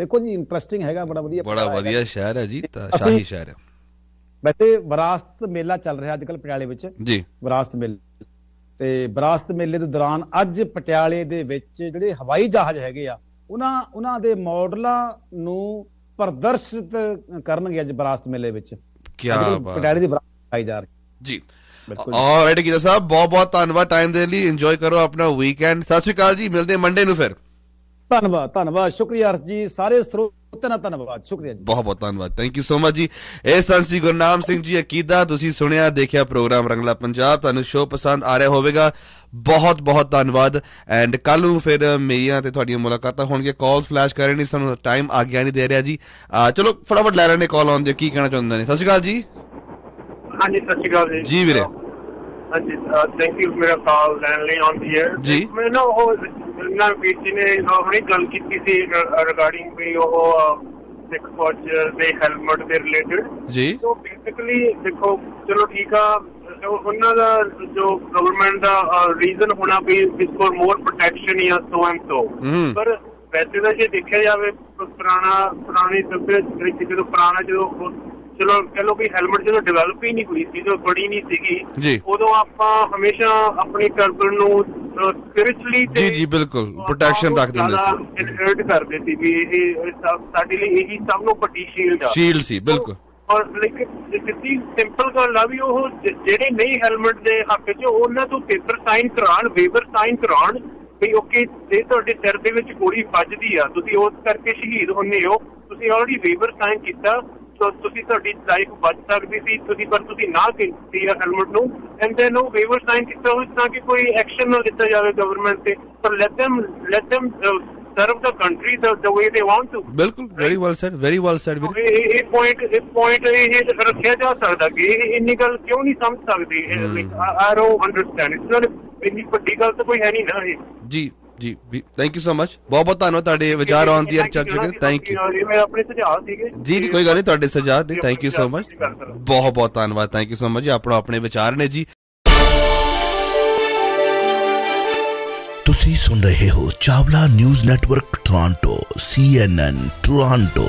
[SPEAKER 2] ਦੇਖੋ ਜੀ ਇੰਟਰਸਟਿੰਗ ਹੈਗਾ ਬੜਾ ਵਧੀਆ ਬੜਾ
[SPEAKER 1] ਵਧੀਆ ਸ਼ਹਿਰ ਹੈ ਜੀ ਸ਼ਾਹੀ ਸ਼ਹਿਰ ਹੈ
[SPEAKER 2] ਵੈਸੇ ਵਿਰਾਸਤ ਮੇਲਾ ਚੱਲ ਰਿਹਾ ਅੱਜਕੱਲ ਪਟਿਆਲੇ ਵਿੱਚ ਜੀ ਵਿਰਾਸਤ ਮੇਲਾ ਤੇ ਵਿਰਾਸਤ ਮੇਲੇ ਦੇ ਦੌਰਾਨ ਅੱਜ ਪਟਿਆਲੇ ਦੇ ਵਿੱਚ ਜਿਹੜੇ ਹਵਾਈ ਜਹਾਜ਼ ਹੈਗੇ ਆ ਉਹਨਾਂ ਉਹਨਾਂ ਦੇ ਮਾਡਲਾਂ ਨੂੰ ਪ੍ਰਦਰਸ਼ਿਤ ਕਰਨਗੇ ਅੱਜ ਵਿਰਾਸਤ ਮੇਲੇ ਵਿੱਚ ਕੀ ਪਟਿਆਲੇ ਦੀ ਵਿਰਾਸਤ ਆਈ ਜਾ ਰਹੀ
[SPEAKER 1] ਜੀ ਆਲਰਾਈਟ ਗੀਤਾ ਸਾਹਿਬ ਬਹੁਤ ਬਹੁਤ ਧੰਨਵਾਦ ਟਾਈਮ ਦੇ ਲਈ ਇੰਜੋਏ ਕਰੋ ਆਪਣਾ ਵੀਕਐਂਡ ਸਤਿ ਸ਼੍ਰੀ ਅਕਾਲ ਜੀ ਮਿਲਦੇ ਮੰਡੇ ਨੂੰ ਫਿਰ
[SPEAKER 2] ਧੰਨਵਾਦ ਧੰਨਵਾਦ ਸ਼ੁਕਰੀਆ ਅਰਸ਼ ਜੀ ਸਾਰੇ ਸਰੋਤਿਆਂ ਦਾ ਧੰਨਵਾਦ ਸ਼ੁਕਰੀਆ ਜੀ
[SPEAKER 1] ਬਹੁਤ ਬਹੁਤ ਧੰਨਵਾਦ ਥੈਂਕ ਯੂ ਸੋ ਮਚ ਜੀ ਇਹ ਸੰਸੀ ਗੁਰਨਾਮ ਸਿੰਘ ਜੀ ਅਕੀਦਾ ਤੁਸੀਂ ਸੁਣਿਆ ਦੇਖਿਆ ਪ੍ਰੋਗਰਾਮ ਰੰਗਲਾ ਪੰਜਾਬ ਤੁਹਾਨੂੰ ਸ਼ੋਅ ਪਸੰਦ ਆ ਰਿਹਾ ਹੋਵੇਗਾ ਬਹੁਤ ਬਹੁਤ ਧੰਨਵਾਦ ਐਂਡ ਕੱਲ ਨੂੰ ਫਿਰ ਮੇਰੀਆਂ ਤੇ ਤੁਹਾਡੀਆਂ ਮੁਲਾਕਾਤਾਂ ਹੋਣਗੀਆਂ ਕਾਲ ਫਲੈਸ਼ ਕਰ ਰਹੇ ਨੇ ਸਾਨੂੰ ਟਾਈਮ ਆ ਗਿਆ ਨਹੀਂ ਦੇ ਰਿਹਾ ਜੀ ਚਲੋ ਫਟਾਫਟ ਲੈ ਰਹੇ ਨੇ ਕਾਲ ਆਨ ਦੇ ਕੀ ਕਹਿਣਾ ਚਾਹੁੰਦੇ ਨੇ ਸਤਿ ਸ਼੍ਰੀ ਅਕਾਲ ਜੀ
[SPEAKER 3] ਹਾਂਜੀ ਸਤਿ ਸ਼੍ਰੀ ਅਕਾਲ ਜੀ ਜੀ ਵੀਰੇ ਹਾਂਜੀ ਥੈਂਕ ਯੂ ਮੇਰਾ ਕਾਲ ਲੈਣ ਲਈ ਔਨ ਦੀ ਜੀ ਮੈਂ ਨਾ ਉਹ ਨਾ ਬੀਜੀ ਨੇ ਆਪਣੀ ਗੱਲ ਕੀਤੀ ਸੀ ਰਿਗਾਰਡਿੰਗ ਵੀ ਉਹ ਸਿੱਖ ਫੌਜ ਦੇ ਹੈਲਮਟ ਦੇ ਰਿਲੇਟਡ ਜੀ ਸੋ ਬੇਸਿਕਲੀ ਦੇਖੋ ਚਲੋ ਠੀਕ ਆ ਉਹਨਾਂ ਦਾ ਜੋ ਗਵਰਨਮੈਂਟ ਦਾ ਰੀਜ਼ਨ ਹੋਣਾ ਵੀ ਇਸ ਫॉर ਮੋਰ ਪ੍ਰੋਟੈਕਸ਼ਨ ਜਾਂ ਸੋ ਐਂਡ ਸੋ ਪਰ ਵੈਸੇ ਤਾਂ ਜੇ ਦੇਖਿਆ ਜਾਵੇ ਪੁਰਾਣਾ ਪੁਰਾਣੀ ਸਭਿਆਚਾਰ ਜਦੋਂ ਪੁਰਾਣਾ ਜਦੋਂ ਚਲੋ ਕਹ ਲੋ ਹੈਲਮਟ ਜਦੋਂ ਡਿਵੈਲਪ ਹੀ ਨਹੀਂ ਹੋਈ ਸੀ ਜਦੋਂ ਬੜੀ ਨਹੀਂ ਸੀਗੀ ਉਦੋਂ ਆਪਾਂ ਹਮੇਸ਼ਾ ਆਪਣੇ ਟਰਬਨ ਨੂੰ ਸਪਿਰਚੁਅਲੀ
[SPEAKER 1] ਤੇ ਜੀ ਜੀ ਬਿਲਕੁਲ ਪ੍ਰੋਟੈਕਸ਼ਨ ਰੱਖ ਦਿੰਦੇ ਸੀ
[SPEAKER 3] ਇਨਹਰਟ ਕਰਦੇ ਸੀ ਵੀ ਇਹ ਸਾਡੇ ਲਈ ਇਹੀ ਸਭ ਨੂੰ ਵੱਡੀ ਸ਼ੀਲਡ ਆ ਸ਼ੀਲਡ ਸੀ ਬਿਲਕੁਲ ਔਰ ਲੇਕਿਨ ਕਿੰਨੀ ਸਿੰਪਲ ਗੱਲ ਲਾ ਵੀ ਉਹ ਜਿਹੜੇ ਨਹੀਂ ਹੈਲਮਟ ਦੇ ਹੱਕ 'ਚ ਉਹਨਾਂ ਤੋਂ ਪੇਪਰ ਸਾਈਨ ਕਰਾਣ ਵੇਵਰ ਸਾਈਨ ਕਰਾਣ ਵੀ ਓਕੇ ਜੇ ਤੁਹਾਡੇ ਸਿਰ ਦੇ ਵਿੱਚ ਗੋਲੀ ਵੱਜਦੀ ਆ ਤੁਸੀਂ ਉਸ ਕਰਕੇ ਸ਼ਹੀਦ ਹੁੰਨੇ ਹੋ ਤੁਸੀਂ ਆਲਰੇਡੀ ਵੇਵਰ ਸਾਈਨ ਕੀਤਾ ਤੁਸੀਂ ਤੁਹਾਡੀ ਲਾਈਫ ਬਚ ਸਕਦੀ ਸੀ ਤੁਸੀਂ ਪਰ ਤੁਸੀਂ ਨਾ ਕੀਤੀ ਆ ਹੈਲਮਟ ਨੂੰ ਐਂਡ ਦੈਨ ਉਹ ਵੇਵਰ ਸਾਈਨ ਕੀਤਾ ਹੋਇਆ ਤਾਂ ਕਿ ਕੋਈ ਐਕਸ਼ਨ ਨਾ ਲਿੱਤਾ ਜਾਵੇ ਗਵਰਨਮੈਂਟ ਤੇ ਪਰ let them let them serve ਦਾ ਕੰਟਰੀ ਦਾ the way they want to
[SPEAKER 1] ਬਿਲਕੁਲ very well said very well said
[SPEAKER 3] ਇਹ ਪੁਆਇੰਟ ਇਹ ਪੁਆਇੰਟ ਇਹ ਰੱਖਿਆ ਜਾ ਸਕਦਾ ਕਿ ਇੰਨੀ ਗੱਲ ਕਿਉਂ ਨਹੀਂ ਸਮਝ ਸਕਦੇ I don't understand it's not ਇੰਨੀ ਵੱਡੀ ਗੱਲ ਤਾਂ ਕੋਈ ਹੈ ਨਹੀਂ ਨਾ ਇਹ
[SPEAKER 1] ਜੀ ਜੀ ਥੈਂਕ ਯੂ ਸੋ ਮਚ ਬਹੁਤ ਬਹੁਤ ਧੰਨਵਾਦ ਤੁਹਾਡੇ ਵਿਚਾਰ ਆਉਣ ਦੀ ਚਰਚਾ ਜਗਰ ਥੈਂਕ ਯੂ
[SPEAKER 3] ਮੈਂ ਆਪਣੇ ਸੁਝਾਅ ਸੀਗੇ ਜੀ ਜੀ ਕੋਈ ਗੱਲ ਨਹੀਂ ਤੁਹਾਡੇ ਸੁਝਾਅ ਦੇ ਥੈਂਕ ਯੂ ਸੋ ਮਚ ਬਹੁਤ
[SPEAKER 1] ਬਹੁਤ ਧੰਨਵਾਦ ਥੈਂਕ ਯੂ ਸੋ ਮਚ ਜੀ ਆਪਣਾ ਆਪਣੇ ਵਿਚਾਰ ਨੇ ਜੀ ਤੁਸੀਂ ਸੁਣ ਰਹੇ ਹੋ Chawla news network Toronto CNN Toronto